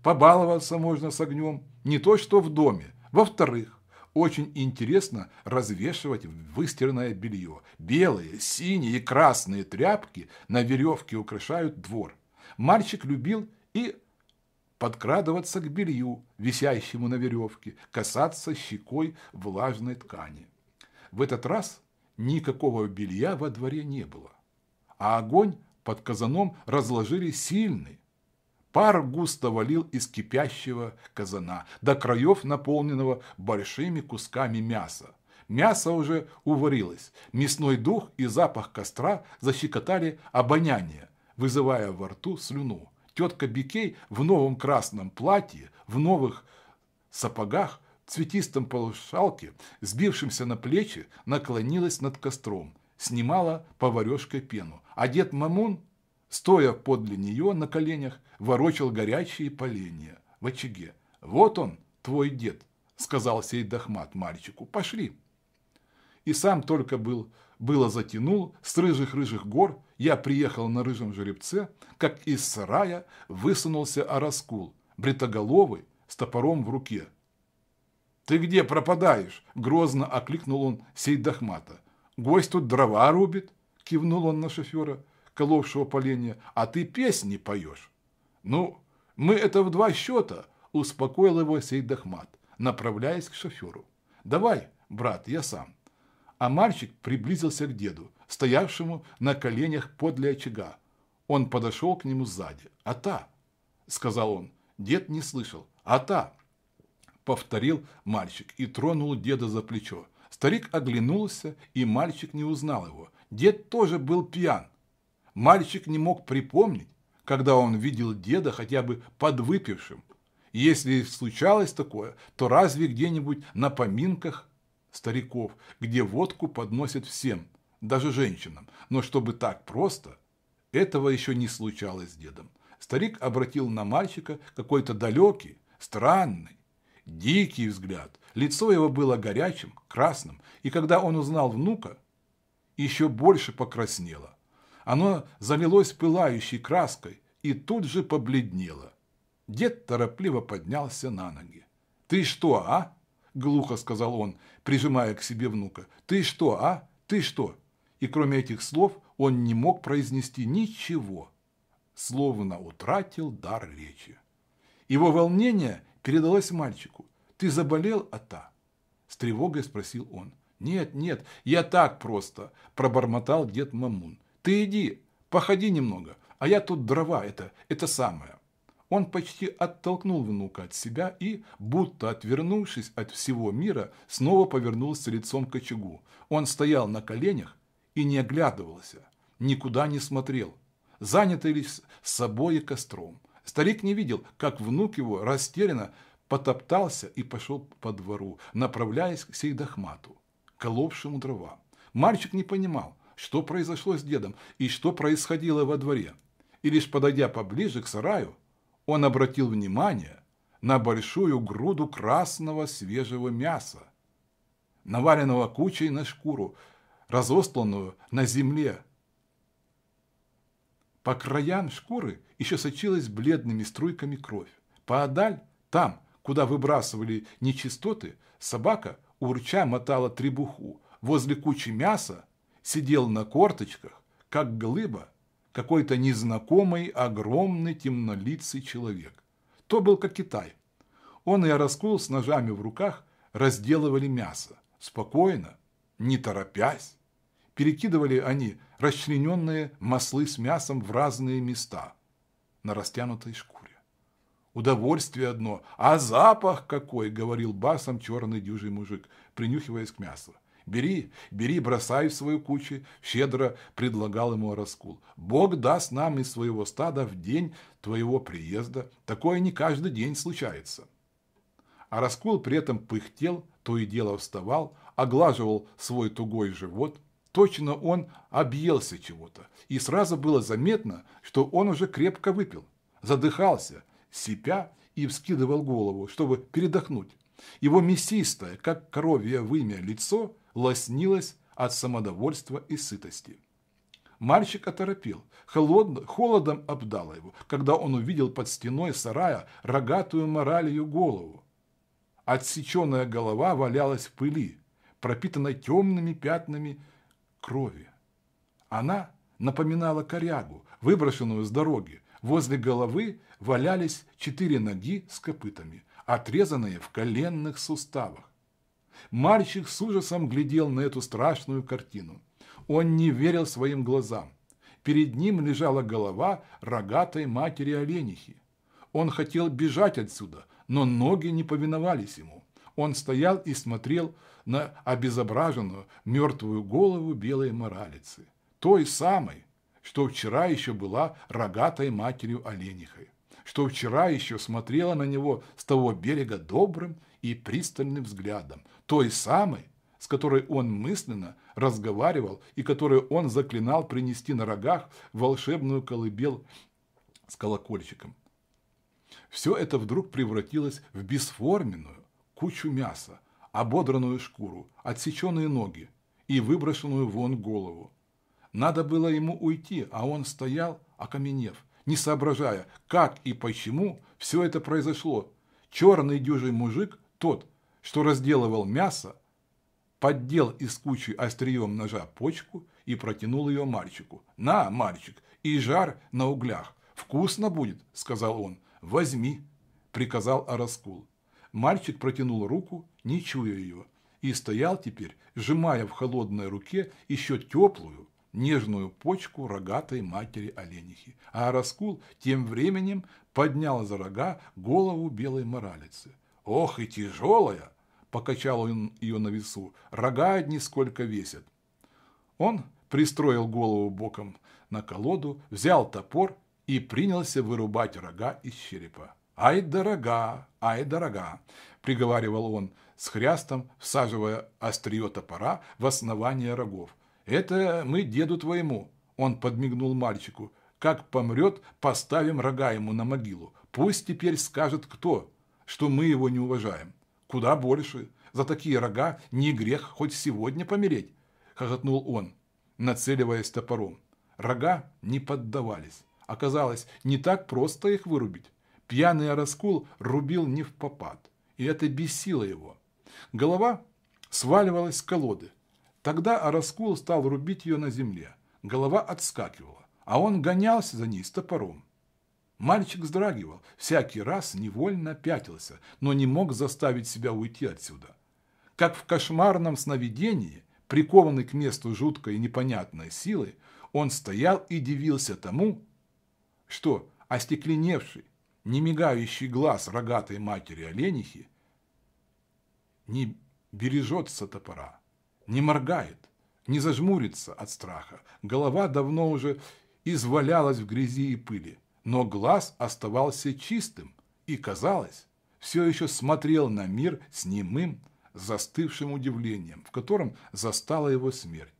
Побаловаться можно с огнем. Не то, что в доме. Во-вторых, очень интересно развешивать выстиранное белье. Белые, синие и красные тряпки на веревке украшают двор. Мальчик любил и подкрадываться к белью, висящему на веревке, касаться щекой влажной ткани. В этот раз никакого белья во дворе не было, а огонь под казаном разложили сильный, Пар густо валил из кипящего казана, до краев наполненного большими кусками мяса. Мясо уже уварилось, мясной дух и запах костра защекотали обоняние, вызывая во рту слюну. Тетка Бикей в новом красном платье, в новых сапогах, в цветистом полушалке, сбившемся на плечи, наклонилась над костром, снимала поварешкой пену. А дед Мамун Стоя подле нее на коленях, ворочал горячие поленья в очаге. «Вот он, твой дед», – сказал Сейдахмат мальчику, – «пошли». И сам только был, было затянул, с рыжих-рыжих гор я приехал на рыжем жеребце, как из сарая высунулся Араскул, бритоголовый, с топором в руке. «Ты где пропадаешь?» – грозно окликнул он Сейдахмата. «Гость тут дрова рубит?» – кивнул он на шофера коловшего поленья, а ты песни поешь. Ну, мы это в два счета, успокоил его Сейдахмат, направляясь к шоферу. Давай, брат, я сам. А мальчик приблизился к деду, стоявшему на коленях подле очага. Он подошел к нему сзади. «Ата!» – сказал он. Дед не слышал. «Ата!» – повторил мальчик и тронул деда за плечо. Старик оглянулся, и мальчик не узнал его. Дед тоже был пьян, Мальчик не мог припомнить, когда он видел деда хотя бы подвыпившим. если случалось такое, то разве где-нибудь на поминках стариков, где водку подносят всем, даже женщинам. Но чтобы так просто, этого еще не случалось с дедом. Старик обратил на мальчика какой-то далекий, странный, дикий взгляд. Лицо его было горячим, красным, и когда он узнал внука, еще больше покраснело. Оно залилось пылающей краской и тут же побледнело. Дед торопливо поднялся на ноги. «Ты что, а?» – глухо сказал он, прижимая к себе внука. «Ты что, а? Ты что?» И кроме этих слов он не мог произнести ничего, словно утратил дар речи. Его волнение передалось мальчику. «Ты заболел, Ата?» С тревогой спросил он. «Нет, нет, я так просто», – пробормотал дед Мамун. Ты иди, походи немного, а я тут дрова это, это самое. Он почти оттолкнул внука от себя и, будто отвернувшись от всего мира, снова повернулся лицом к очагу. Он стоял на коленях и не оглядывался, никуда не смотрел, занятый лишь собой и костром. Старик не видел, как внук его растерянно потоптался и пошел по двору, направляясь к Сейдахмату, коловшему дрова. Мальчик не понимал, что произошло с дедом и что происходило во дворе. И лишь подойдя поближе к сараю, он обратил внимание на большую груду красного свежего мяса, наваленного кучей на шкуру, разосланную на земле. По краям шкуры еще сочилась бледными струйками кровь. Поодаль, там, куда выбрасывали нечистоты, собака урча мотала требуху. Возле кучи мяса сидел на корточках, как глыба, какой-то незнакомый, огромный, темнолицый человек. То был как Китай. Он и Ороскул с ножами в руках разделывали мясо, спокойно, не торопясь. Перекидывали они расчлененные маслы с мясом в разные места на растянутой шкуре. Удовольствие одно, а запах какой, говорил басом черный дюжий мужик, принюхиваясь к мясу. Бери, бери, бросай в свою кучу, щедро предлагал ему Раскул. Бог даст нам из своего стада в день твоего приезда. Такое не каждый день случается. А Раскул при этом пыхтел, то и дело вставал, оглаживал свой тугой живот. Точно он объелся чего-то, и сразу было заметно, что он уже крепко выпил, задыхался, сипя и вскидывал голову, чтобы передохнуть. Его мясистое, как коровье вымя, лицо – лоснилась от самодовольства и сытости. Мальчик оторопел, холодом обдало его, когда он увидел под стеной сарая рогатую моралью голову. Отсеченная голова валялась в пыли, пропитанной темными пятнами крови. Она напоминала корягу, выброшенную с дороги. Возле головы валялись четыре ноги с копытами, отрезанные в коленных суставах. Мальчик с ужасом глядел на эту страшную картину. Он не верил своим глазам. Перед ним лежала голова рогатой матери оленихи. Он хотел бежать отсюда, но ноги не повиновались ему. Он стоял и смотрел на обезображенную мертвую голову белой моралицы. Той самой, что вчера еще была рогатой матерью оленихой. Что вчера еще смотрела на него с того берега добрым и пристальным взглядом, той самой, с которой он мысленно разговаривал и которую он заклинал принести на рогах волшебную колыбель с колокольчиком. Все это вдруг превратилось в бесформенную кучу мяса, ободранную шкуру, отсеченные ноги и выброшенную вон голову. Надо было ему уйти, а он стоял, окаменев, не соображая, как и почему все это произошло. Черный дюжий мужик, тот, что разделывал мясо, поддел из кучи острием ножа почку и протянул ее мальчику. «На, мальчик, и жар на углях. Вкусно будет», – сказал он. «Возьми», – приказал Араскул. Мальчик протянул руку, не чуя ее, и стоял теперь, сжимая в холодной руке еще теплую, нежную почку рогатой матери оленихи. А Араскул тем временем поднял за рога голову белой моралицы. «Ох и тяжелая!» покачал он ее на весу, рога одни сколько весят. Он пристроил голову боком на колоду, взял топор и принялся вырубать рога из черепа. «Ай, дорога! Ай, дорога!» – приговаривал он с хрястом, всаживая острие топора в основание рогов. «Это мы деду твоему!» – он подмигнул мальчику. «Как помрет, поставим рога ему на могилу. Пусть теперь скажет кто, что мы его не уважаем» куда больше. За такие рога не грех хоть сегодня помереть», – хохотнул он, нацеливаясь топором. Рога не поддавались. Оказалось, не так просто их вырубить. Пьяный Раскул рубил не в попад, и это бесило его. Голова сваливалась с колоды. Тогда Араскул стал рубить ее на земле. Голова отскакивала, а он гонялся за ней с топором. Мальчик вздрагивал, всякий раз невольно пятился, но не мог заставить себя уйти отсюда. Как в кошмарном сновидении, прикованный к месту жуткой и непонятной силы, он стоял и дивился тому, что остекленевший, не мигающий глаз рогатой матери оленихи не бережется топора, не моргает, не зажмурится от страха. Голова давно уже извалялась в грязи и пыли но глаз оставался чистым и, казалось, все еще смотрел на мир с немым, застывшим удивлением, в котором застала его смерть.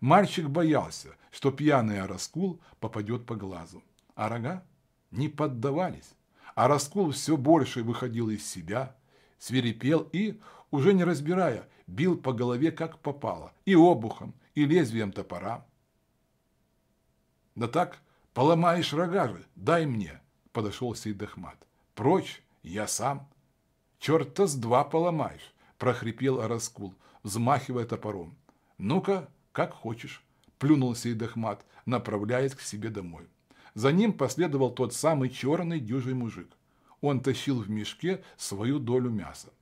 Мальчик боялся, что пьяный Араскул попадет по глазу, а рога не поддавались. Араскул все больше выходил из себя, свирепел и, уже не разбирая, бил по голове как попало, и обухом, и лезвием топора. Да так, Поломаешь рога же, дай мне!» – подошел Сейдахмат. «Прочь, я сам!» «Черт-то с два поломаешь!» – прохрипел Араскул, взмахивая топором. «Ну-ка, как хочешь!» – плюнул Сейдахмат, направляясь к себе домой. За ним последовал тот самый черный дюжий мужик. Он тащил в мешке свою долю мяса.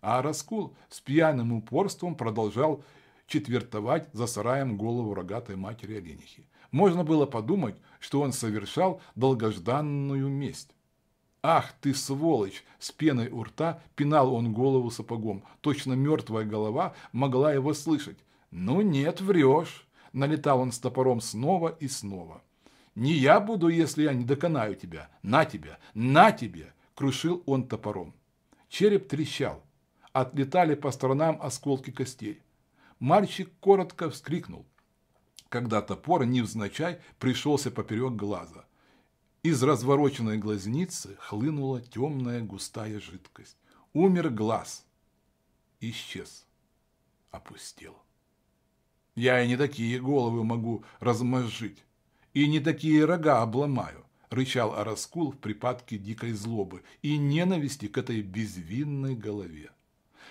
А Араскул с пьяным упорством продолжал четвертовать за сараем голову рогатой матери оленихи. Можно было подумать, что он совершал долгожданную месть. «Ах ты, сволочь!» – с пеной у рта пинал он голову сапогом. Точно мертвая голова могла его слышать. «Ну нет, врешь!» – налетал он с топором снова и снова. «Не я буду, если я не доконаю тебя! На тебя! На тебе!» – крушил он топором. Череп трещал. Отлетали по сторонам осколки костей. Мальчик коротко вскрикнул когда топор невзначай пришелся поперек глаза. Из развороченной глазницы хлынула темная густая жидкость. Умер глаз. Исчез. опустил. Я и не такие головы могу размозжить, и не такие рога обломаю, рычал Араскул в припадке дикой злобы и ненависти к этой безвинной голове.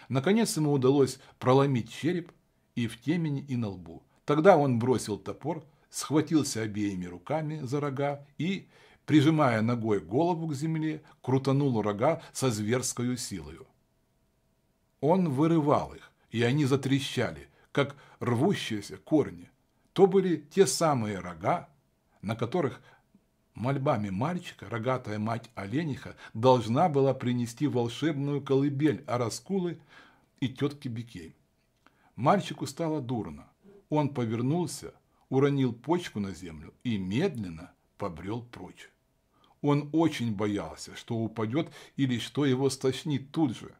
Наконец ему удалось проломить череп и в темени, и на лбу. Тогда он бросил топор, схватился обеими руками за рога и, прижимая ногой голову к земле, крутанул рога со зверской силою. Он вырывал их, и они затрещали, как рвущиеся корни. То были те самые рога, на которых мольбами мальчика рогатая мать олениха должна была принести волшебную колыбель Араскулы и тетке Бикей. Мальчику стало дурно. Он повернулся, уронил почку на землю и медленно побрел прочь. Он очень боялся, что упадет или что его стошнит тут же.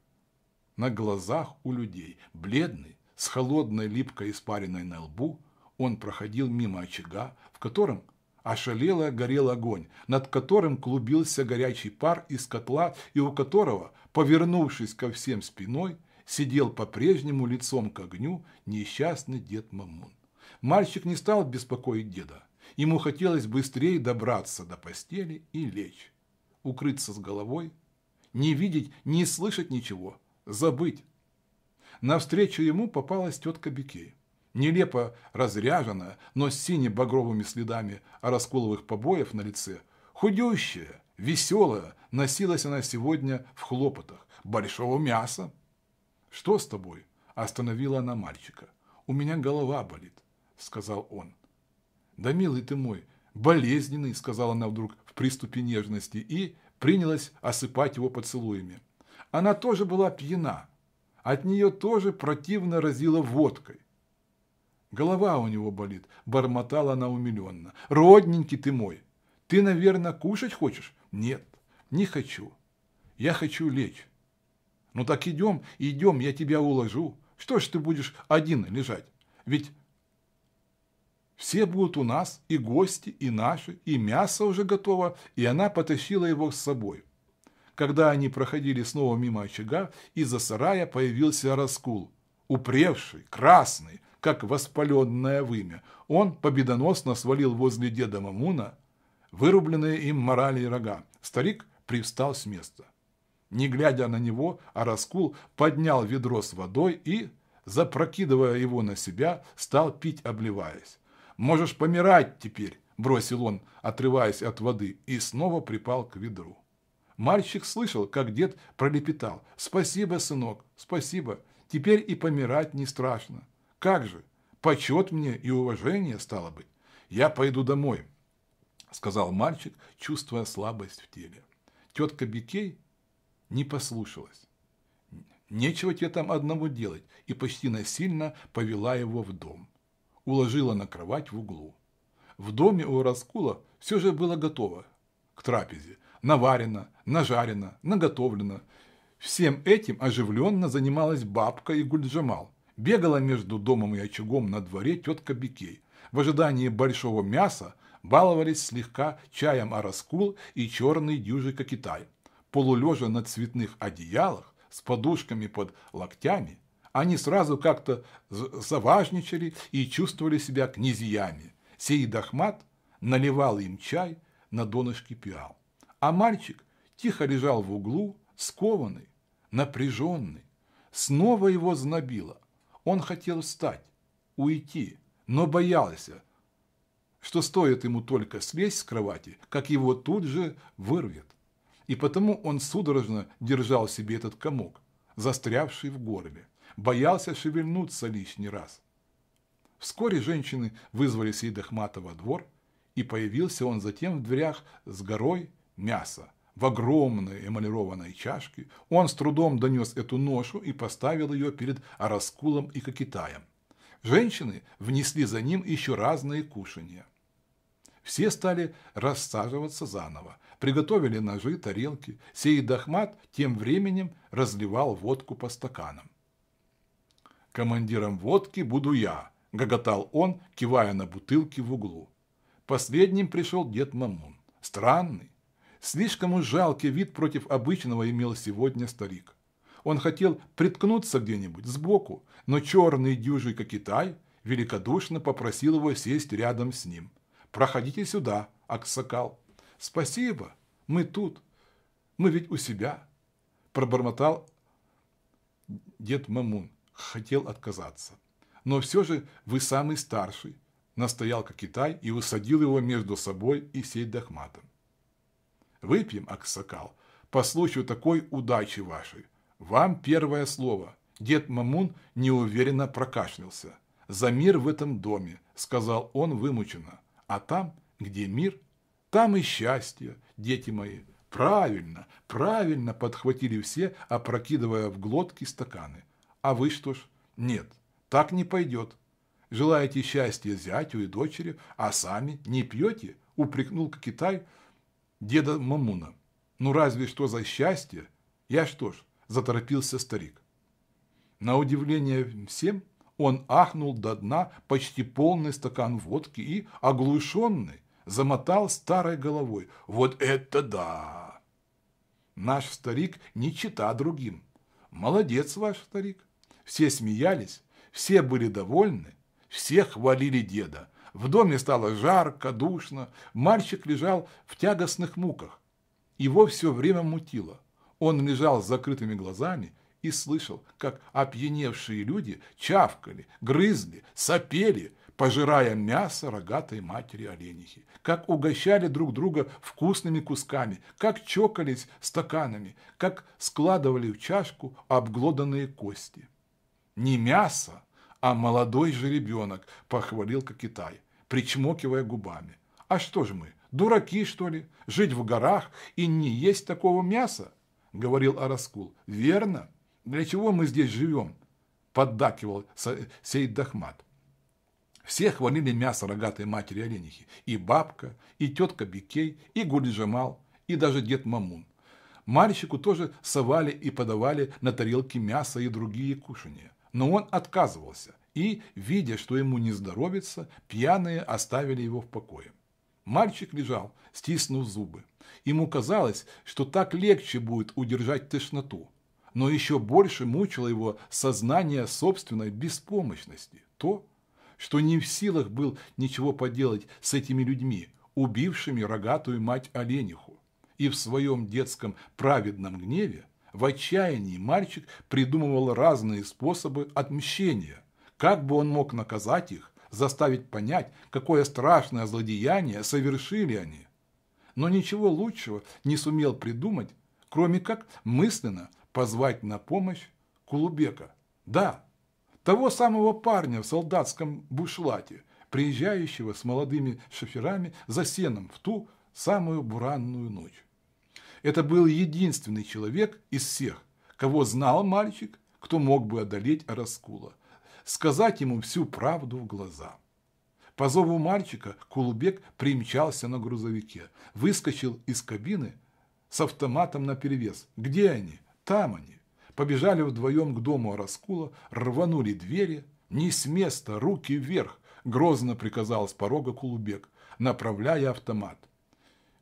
На глазах у людей, бледный, с холодной липкой испаренной на лбу, он проходил мимо очага, в котором ошалело горел огонь, над которым клубился горячий пар из котла и у которого, повернувшись ко всем спиной, сидел по-прежнему лицом к огню несчастный дед Мамун. Мальчик не стал беспокоить деда. Ему хотелось быстрее добраться до постели и лечь, укрыться с головой, не видеть, не слышать ничего, забыть. Навстречу ему попалась тетка Бикей. Нелепо разряженная, но с сине-багровыми следами расколовых побоев на лице, худющая, веселая, носилась она сегодня в хлопотах. Большого мяса «Что с тобой?» – остановила она мальчика. «У меня голова болит», – сказал он. «Да, милый ты мой, болезненный», – сказала она вдруг в приступе нежности и принялась осыпать его поцелуями. Она тоже была пьяна. От нее тоже противно разила водкой. Голова у него болит, бормотала она умиленно. Родненький ты мой, ты, наверное, кушать хочешь? Нет, не хочу. Я хочу лечь. Ну так идем, идем, я тебя уложу. Что ж ты будешь один лежать? Ведь все будут у нас, и гости, и наши, и мясо уже готово, и она потащила его с собой. Когда они проходили снова мимо очага, из-за сарая появился Раскул, упревший, красный, как воспаленное вымя. Он победоносно свалил возле деда Мамуна вырубленные им морали рога. Старик привстал с места. Не глядя на него, Араскул поднял ведро с водой и, запрокидывая его на себя, стал пить, обливаясь. «Можешь помирать теперь», – бросил он, отрываясь от воды, и снова припал к ведру. Мальчик слышал, как дед пролепетал. «Спасибо, сынок, спасибо. Теперь и помирать не страшно. Как же? Почет мне и уважение стало быть. Я пойду домой», – сказал мальчик, чувствуя слабость в теле. Тетка Бикей не послушалась. Нечего тебе там одному делать, и почти насильно повела его в дом. Уложила на кровать в углу. В доме у Раскула все же было готово к трапезе. Наварено, нажарено, наготовлено. Всем этим оживленно занималась бабка и Гульджамал. Бегала между домом и очагом на дворе тетка Бикей. В ожидании большого мяса баловались слегка чаем Араскул и черный дюжика Китай полулежа на цветных одеялах с подушками под локтями, они сразу как-то заважничали и чувствовали себя князьями. Сей Дахмат наливал им чай на донышке пиал, а мальчик тихо лежал в углу, скованный, напряженный. Снова его знобило. Он хотел встать, уйти, но боялся, что стоит ему только слезть с кровати, как его тут же вырвет и потому он судорожно держал себе этот комок, застрявший в горле, боялся шевельнуться лишний раз. Вскоре женщины вызвали Сида Хмата во двор, и появился он затем в дверях с горой мяса. В огромной эмалированной чашке он с трудом донес эту ношу и поставил ее перед Араскулом и Кокитаем. Женщины внесли за ним еще разные кушания. Все стали рассаживаться заново. Приготовили ножи, тарелки. Сеид Ахмат тем временем разливал водку по стаканам. «Командиром водки буду я», – гоготал он, кивая на бутылки в углу. Последним пришел дед Мамун. Странный. Слишком уж жалкий вид против обычного имел сегодня старик. Он хотел приткнуться где-нибудь сбоку, но черный дюжий как Китай великодушно попросил его сесть рядом с ним – Проходите сюда, Аксакал. Спасибо, мы тут. Мы ведь у себя. Пробормотал дед Мамун. Хотел отказаться. Но все же вы самый старший. Настоял Китай и усадил его между собой и Сейдахматом. Выпьем, Аксакал, по случаю такой удачи вашей. Вам первое слово. Дед Мамун неуверенно прокашлялся. «За мир в этом доме», – сказал он вымученно. А там, где мир, там и счастье, дети мои. Правильно, правильно подхватили все, опрокидывая в глотки стаканы. А вы что ж? Нет, так не пойдет. Желаете счастья зятю и дочери, а сами не пьете? Упрекнул Китай деда Мамуна. Ну разве что за счастье? Я что ж, заторопился старик. На удивление всем, он ахнул до дна почти полный стакан водки и, оглушенный, замотал старой головой. «Вот это да!» Наш старик не чита другим. «Молодец ваш старик!» Все смеялись, все были довольны, все хвалили деда. В доме стало жарко, душно, мальчик лежал в тягостных муках. Его все время мутило. Он лежал с закрытыми глазами, и слышал, как опьяневшие люди чавкали, грызли, сопели, пожирая мясо рогатой матери оленихи, как угощали друг друга вкусными кусками, как чокались стаканами, как складывали в чашку обглоданные кости. Не мясо, а молодой же ребенок похвалил Китай, причмокивая губами. А что же мы, дураки, что ли, жить в горах и не есть такого мяса? — говорил Араскул. «Верно?» Для чего мы здесь живем? Поддакивал Сейд Дахмат. Все хвалили мясо рогатой матери оленихи. И бабка, и тетка Бикей, и Гульджамал, и даже дед Мамун. Мальчику тоже совали и подавали на тарелки мясо и другие кушания. Но он отказывался, и, видя, что ему не здоровится, пьяные оставили его в покое. Мальчик лежал, стиснув зубы. Ему казалось, что так легче будет удержать тошноту но еще больше мучило его сознание собственной беспомощности. То, что не в силах был ничего поделать с этими людьми, убившими рогатую мать олениху. И в своем детском праведном гневе, в отчаянии мальчик придумывал разные способы отмщения. Как бы он мог наказать их, заставить понять, какое страшное злодеяние совершили они. Но ничего лучшего не сумел придумать, кроме как мысленно позвать на помощь Кулубека. Да, того самого парня в солдатском бушлате, приезжающего с молодыми шоферами за сеном в ту самую буранную ночь. Это был единственный человек из всех, кого знал мальчик, кто мог бы одолеть Араскула, сказать ему всю правду в глаза. По зову мальчика Кулубек примчался на грузовике, выскочил из кабины с автоматом наперевес. Где они? Там они побежали вдвоем к дому Раскула, рванули двери, не с места, руки вверх, грозно приказал с порога Кулубек, направляя автомат.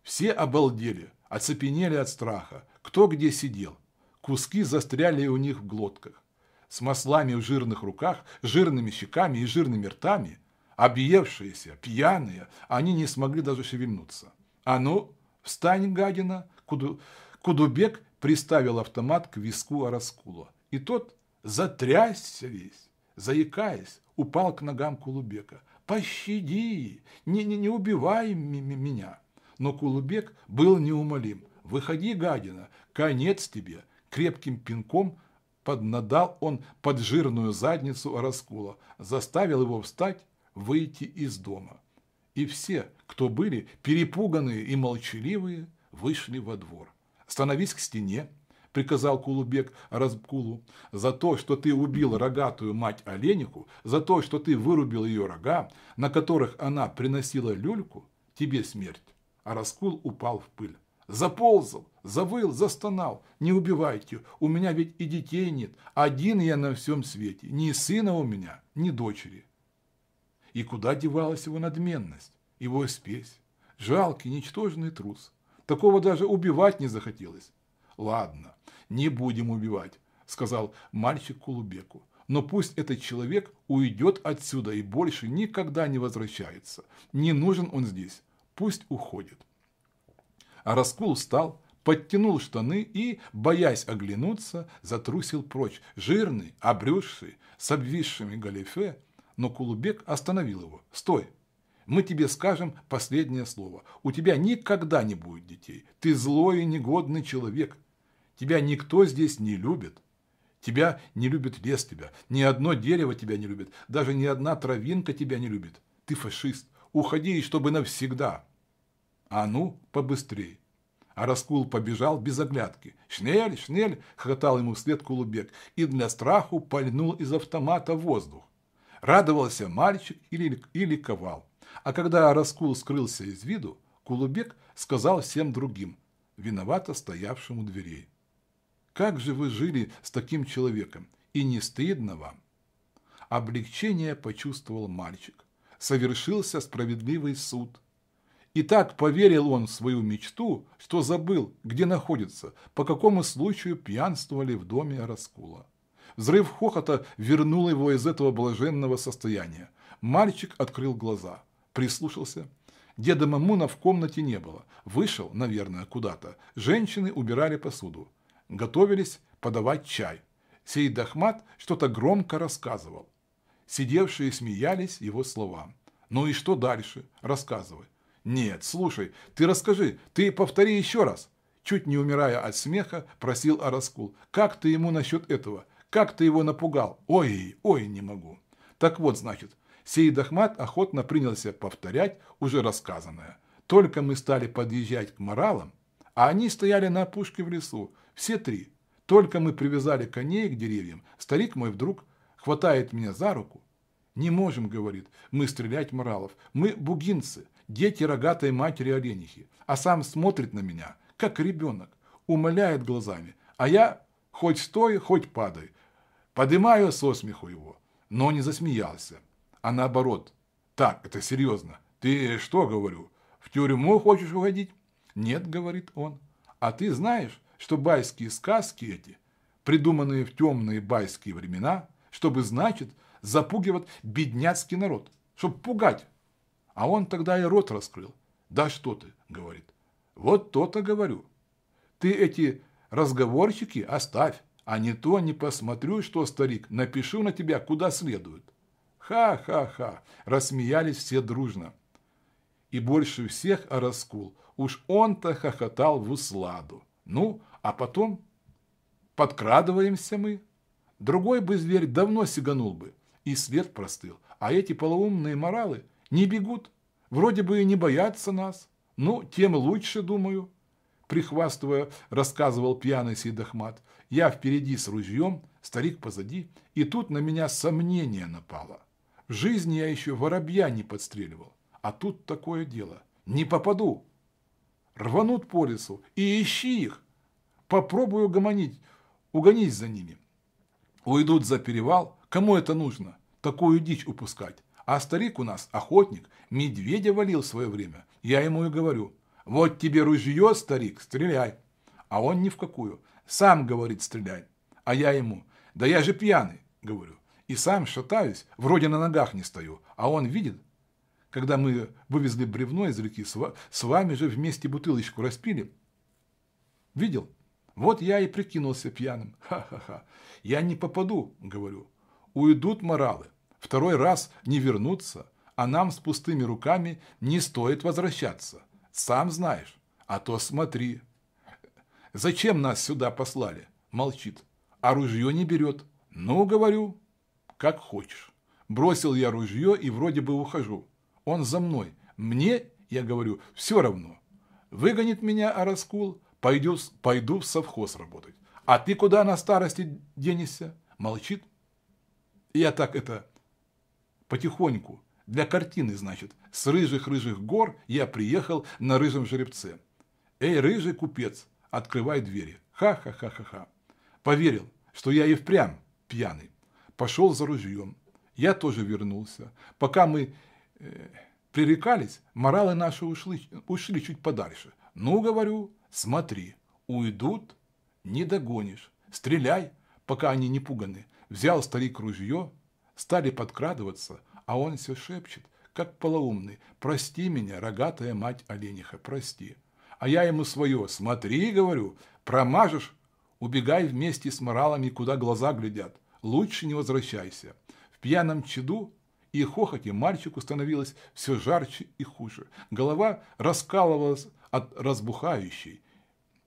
Все обалдели, оцепенели от страха, кто где сидел. Куски застряли у них в глотках. С маслами в жирных руках, жирными щеками и жирными ртами, объевшиеся, пьяные, они не смогли даже шевельнуться. «А ну, встань, гадина!» Куду... Кудубек приставил автомат к виску Араскула, и тот затрясся весь, заикаясь, упал к ногам Кулубека. «Пощади! Не, не, не убивай меня!» Но Кулубек был неумолим. «Выходи, гадина! Конец тебе!» Крепким пинком поднадал он под жирную задницу Араскула, заставил его встать, выйти из дома. И все, кто были перепуганные и молчаливые, вышли во двор. «Становись к стене», – приказал Кулубек Разбкулу, – «за то, что ты убил рогатую мать оленику, за то, что ты вырубил ее рога, на которых она приносила люльку, тебе смерть». А Раскул упал в пыль. Заползал, завыл, застонал. Не убивайте, у меня ведь и детей нет. Один я на всем свете. Ни сына у меня, ни дочери. И куда девалась его надменность, его спесь? Жалкий, ничтожный трус. Такого даже убивать не захотелось. «Ладно, не будем убивать», – сказал мальчик Кулубеку. «Но пусть этот человек уйдет отсюда и больше никогда не возвращается. Не нужен он здесь. Пусть уходит». А Раскул встал, подтянул штаны и, боясь оглянуться, затрусил прочь, жирный, обрюзший, с обвисшими галифе, но Кулубек остановил его. «Стой! Мы тебе скажем последнее слово. У тебя никогда не будет детей. Ты злой и негодный человек. Тебя никто здесь не любит. Тебя не любит лес тебя. Ни одно дерево тебя не любит. Даже ни одна травинка тебя не любит. Ты фашист. Уходи, чтобы навсегда. А ну, побыстрей. А Раскул побежал без оглядки. «Шнель, шнель!» – хохотал ему вслед Кулубек и для страху пальнул из автомата воздух. Радовался мальчик или, ликовал. А когда Раскул скрылся из виду, Кулубек сказал всем другим, виновато стоявшим у дверей. «Как же вы жили с таким человеком, и не стыдно вам?» Облегчение почувствовал мальчик. Совершился справедливый суд. И так поверил он в свою мечту, что забыл, где находится, по какому случаю пьянствовали в доме Раскула. Взрыв хохота вернул его из этого блаженного состояния. Мальчик открыл глаза – прислушался. Деда Мамуна в комнате не было. Вышел, наверное, куда-то. Женщины убирали посуду. Готовились подавать чай. Сеид Ахмат что-то громко рассказывал. Сидевшие смеялись его словам. «Ну и что дальше? Рассказывай». «Нет, слушай, ты расскажи, ты повтори еще раз». Чуть не умирая от смеха, просил Араскул. «Как ты ему насчет этого? Как ты его напугал? Ой, ой, не могу». «Так вот, значит, Сеид Ахмат охотно принялся повторять уже рассказанное. Только мы стали подъезжать к моралам, а они стояли на опушке в лесу, все три. Только мы привязали коней к деревьям, старик мой вдруг хватает меня за руку. «Не можем, — говорит, — мы стрелять моралов, мы бугинцы, дети рогатой матери оленихи, а сам смотрит на меня, как ребенок, умоляет глазами, а я хоть стой, хоть падай, подымаю со смеху его, но не засмеялся а наоборот. Так, это серьезно. Ты э, что, говорю, в тюрьму хочешь уходить? Нет, говорит он. А ты знаешь, что байские сказки эти, придуманные в темные байские времена, чтобы, значит, запугивать бедняцкий народ, чтобы пугать. А он тогда и рот раскрыл. Да что ты, говорит. Вот то-то говорю. Ты эти разговорчики оставь, а не то не посмотрю, что, старик, напишу на тебя куда следует. Ха-ха-ха!» – рассмеялись все дружно. И больше всех Араскул. Уж он-то хохотал в усладу. Ну, а потом подкрадываемся мы. Другой бы зверь давно сиганул бы, и свет простыл. А эти полоумные моралы не бегут, вроде бы и не боятся нас. Ну, тем лучше, думаю. Прихвастывая, рассказывал пьяный Сейдахмат. Я впереди с ружьем, старик позади, и тут на меня сомнение напало. В жизни я еще воробья не подстреливал. А тут такое дело. Не попаду. Рванут по лесу и ищи их. Попробую угомонить, угонить за ними. Уйдут за перевал. Кому это нужно? Такую дичь упускать. А старик у нас охотник. Медведя валил в свое время. Я ему и говорю. Вот тебе ружье, старик, стреляй. А он ни в какую. Сам, говорит, стреляй. А я ему. Да я же пьяный, говорю. И сам шатаюсь, вроде на ногах не стою, а он видит. Когда мы вывезли бревно из реки, с вами же вместе бутылочку распили. Видел? Вот я и прикинулся пьяным. Ха-ха-ха. Я не попаду, говорю. Уйдут моралы. Второй раз не вернуться, а нам с пустыми руками не стоит возвращаться. Сам знаешь. А то смотри. Зачем нас сюда послали? Молчит. А ружье не берет. Ну, говорю, как хочешь. Бросил я ружье и вроде бы ухожу. Он за мной. Мне, я говорю, все равно. Выгонит меня Араскул, пойду, пойду в совхоз работать. А ты куда на старости денешься? Молчит. я так это потихоньку, для картины, значит, с рыжих-рыжих гор я приехал на рыжем жеребце. Эй, рыжий купец, открывай двери. Ха-ха-ха-ха-ха. Поверил, что я и впрямь пьяный пошел за ружьем. Я тоже вернулся. Пока мы э, пререкались, моралы наши ушли, ушли чуть подальше. Ну, говорю, смотри, уйдут, не догонишь. Стреляй, пока они не пуганы. Взял старик ружье, стали подкрадываться, а он все шепчет, как полоумный. Прости меня, рогатая мать олениха, прости. А я ему свое, смотри, говорю, промажешь, убегай вместе с моралами, куда глаза глядят лучше не возвращайся. В пьяном чаду и хохоте мальчику становилось все жарче и хуже. Голова раскалывалась от разбухающей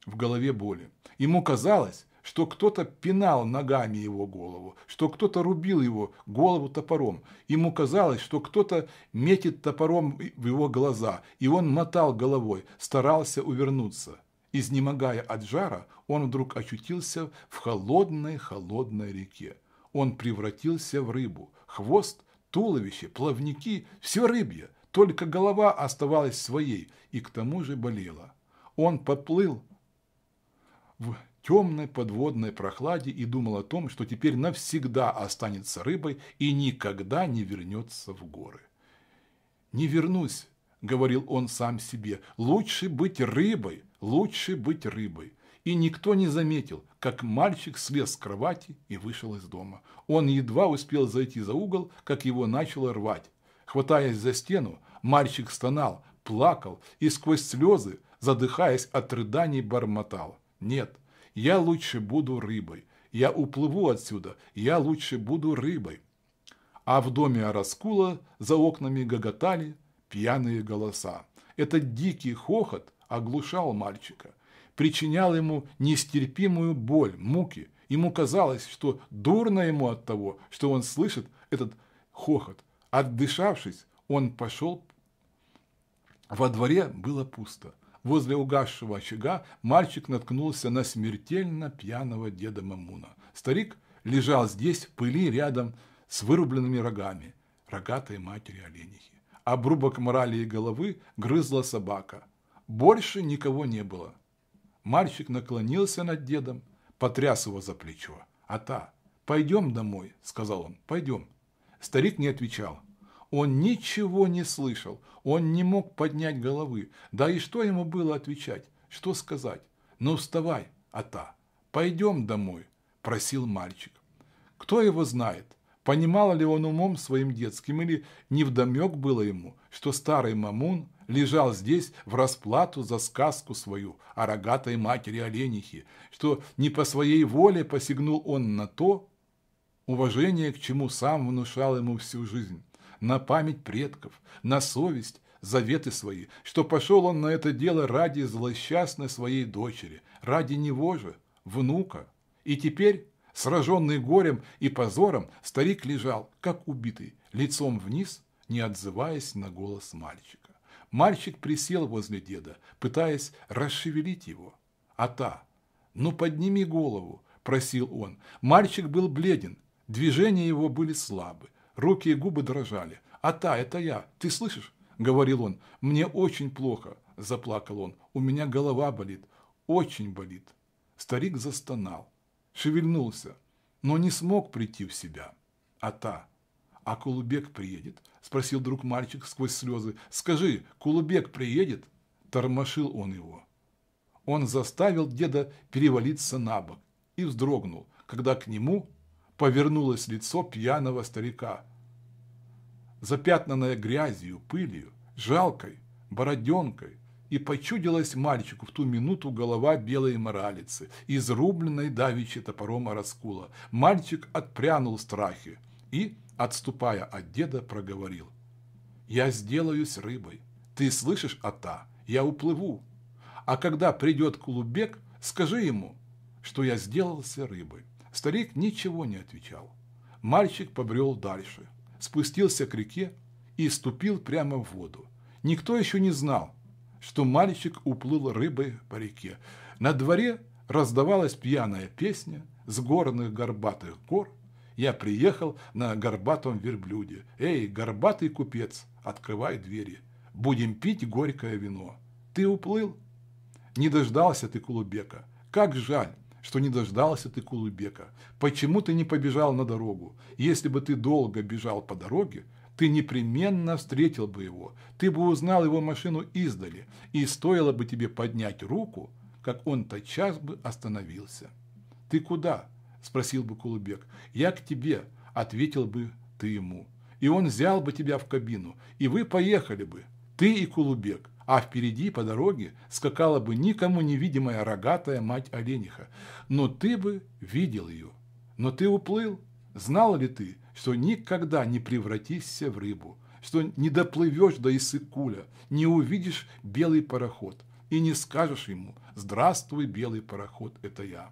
в голове боли. Ему казалось, что кто-то пинал ногами его голову, что кто-то рубил его голову топором. Ему казалось, что кто-то метит топором в его глаза, и он мотал головой, старался увернуться. Изнемогая от жара, он вдруг очутился в холодной-холодной реке. Он превратился в рыбу. Хвост, туловище, плавники – все рыбье, только голова оставалась своей и к тому же болела. Он поплыл в темной подводной прохладе и думал о том, что теперь навсегда останется рыбой и никогда не вернется в горы. «Не вернусь», — говорил он сам себе, — «лучше быть рыбой, лучше быть рыбой. И никто не заметил, как мальчик слез с кровати и вышел из дома. Он едва успел зайти за угол, как его начало рвать. Хватаясь за стену, мальчик стонал, плакал и сквозь слезы, задыхаясь от рыданий, бормотал. «Нет, я лучше буду рыбой. Я уплыву отсюда. Я лучше буду рыбой». А в доме Араскула за окнами гоготали пьяные голоса. Этот дикий хохот оглушал мальчика, причинял ему нестерпимую боль, муки. Ему казалось, что дурно ему от того, что он слышит этот хохот. Отдышавшись, он пошел. Во дворе было пусто. Возле угасшего очага мальчик наткнулся на смертельно пьяного деда Мамуна. Старик лежал здесь в пыли рядом с вырубленными рогами, рогатой матери оленихи. Обрубок морали и головы грызла собака – больше никого не было. Мальчик наклонился над дедом, потряс его за плечо. «Ата, пойдем домой», – сказал он, – «пойдем». Старик не отвечал. Он ничего не слышал, он не мог поднять головы. Да и что ему было отвечать, что сказать? «Ну вставай, Ата, пойдем домой», – просил мальчик. Кто его знает, понимал ли он умом своим детским или невдомек было ему, что старый мамун лежал здесь в расплату за сказку свою о рогатой матери оленихи, что не по своей воле посягнул он на то, уважение к чему сам внушал ему всю жизнь, на память предков, на совесть, заветы свои, что пошел он на это дело ради злосчастной своей дочери, ради него же, внука. И теперь, сраженный горем и позором, старик лежал, как убитый, лицом вниз, не отзываясь на голос мальчика. Мальчик присел возле деда, пытаясь расшевелить его. Ата, ну подними голову, просил он. Мальчик был бледен, движения его были слабы, руки и губы дрожали. Ата, это я, ты слышишь? говорил он. Мне очень плохо, заплакал он. У меня голова болит, очень болит. Старик застонал, шевельнулся, но не смог прийти в себя. Ата, а Кулубек приедет?» – спросил друг мальчик сквозь слезы. «Скажи, Кулубек приедет?» – тормошил он его. Он заставил деда перевалиться на бок и вздрогнул, когда к нему повернулось лицо пьяного старика, запятнанное грязью, пылью, жалкой, бороденкой, и почудилась мальчику в ту минуту голова белой моралицы, изрубленной давичи топором Араскула. Мальчик отпрянул в страхе и отступая от деда, проговорил. «Я сделаюсь рыбой. Ты слышишь, Ата, я уплыву. А когда придет Кулубек, скажи ему, что я сделался рыбой». Старик ничего не отвечал. Мальчик побрел дальше, спустился к реке и ступил прямо в воду. Никто еще не знал, что мальчик уплыл рыбой по реке. На дворе раздавалась пьяная песня с горных горбатых гор – я приехал на горбатом верблюде. Эй, горбатый купец, открывай двери. Будем пить горькое вино. Ты уплыл? Не дождался ты Кулубека. Как жаль, что не дождался ты Кулубека. Почему ты не побежал на дорогу? Если бы ты долго бежал по дороге, ты непременно встретил бы его. Ты бы узнал его машину издали. И стоило бы тебе поднять руку, как он тотчас бы остановился. Ты куда? – спросил бы Кулубек, «Я к тебе», – ответил бы ты ему. «И он взял бы тебя в кабину, и вы поехали бы, ты и Кулубек, а впереди по дороге скакала бы никому невидимая рогатая мать олениха. Но ты бы видел ее. Но ты уплыл. Знал ли ты, что никогда не превратишься в рыбу, что не доплывешь до Иссыкуля, не увидишь белый пароход и не скажешь ему «Здравствуй, белый пароход, это я».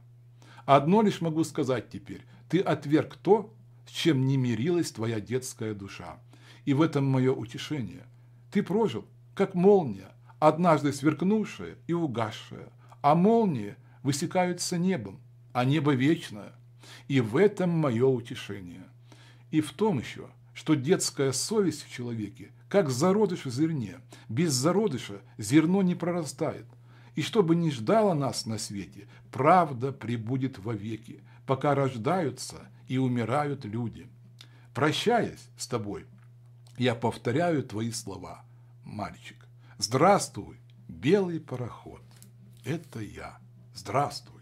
Одно лишь могу сказать теперь. Ты отверг то, с чем не мирилась твоя детская душа. И в этом мое утешение. Ты прожил, как молния, однажды сверкнувшая и угасшая. А молнии высекаются небом, а небо вечное. И в этом мое утешение. И в том еще, что детская совесть в человеке, как зародыш в зерне. Без зародыша зерно не прорастает – и чтобы не ни ждало нас на свете, правда пребудет вовеки, пока рождаются и умирают люди. Прощаясь с тобой, я повторяю твои слова, мальчик. Здравствуй, белый пароход. Это я. Здравствуй.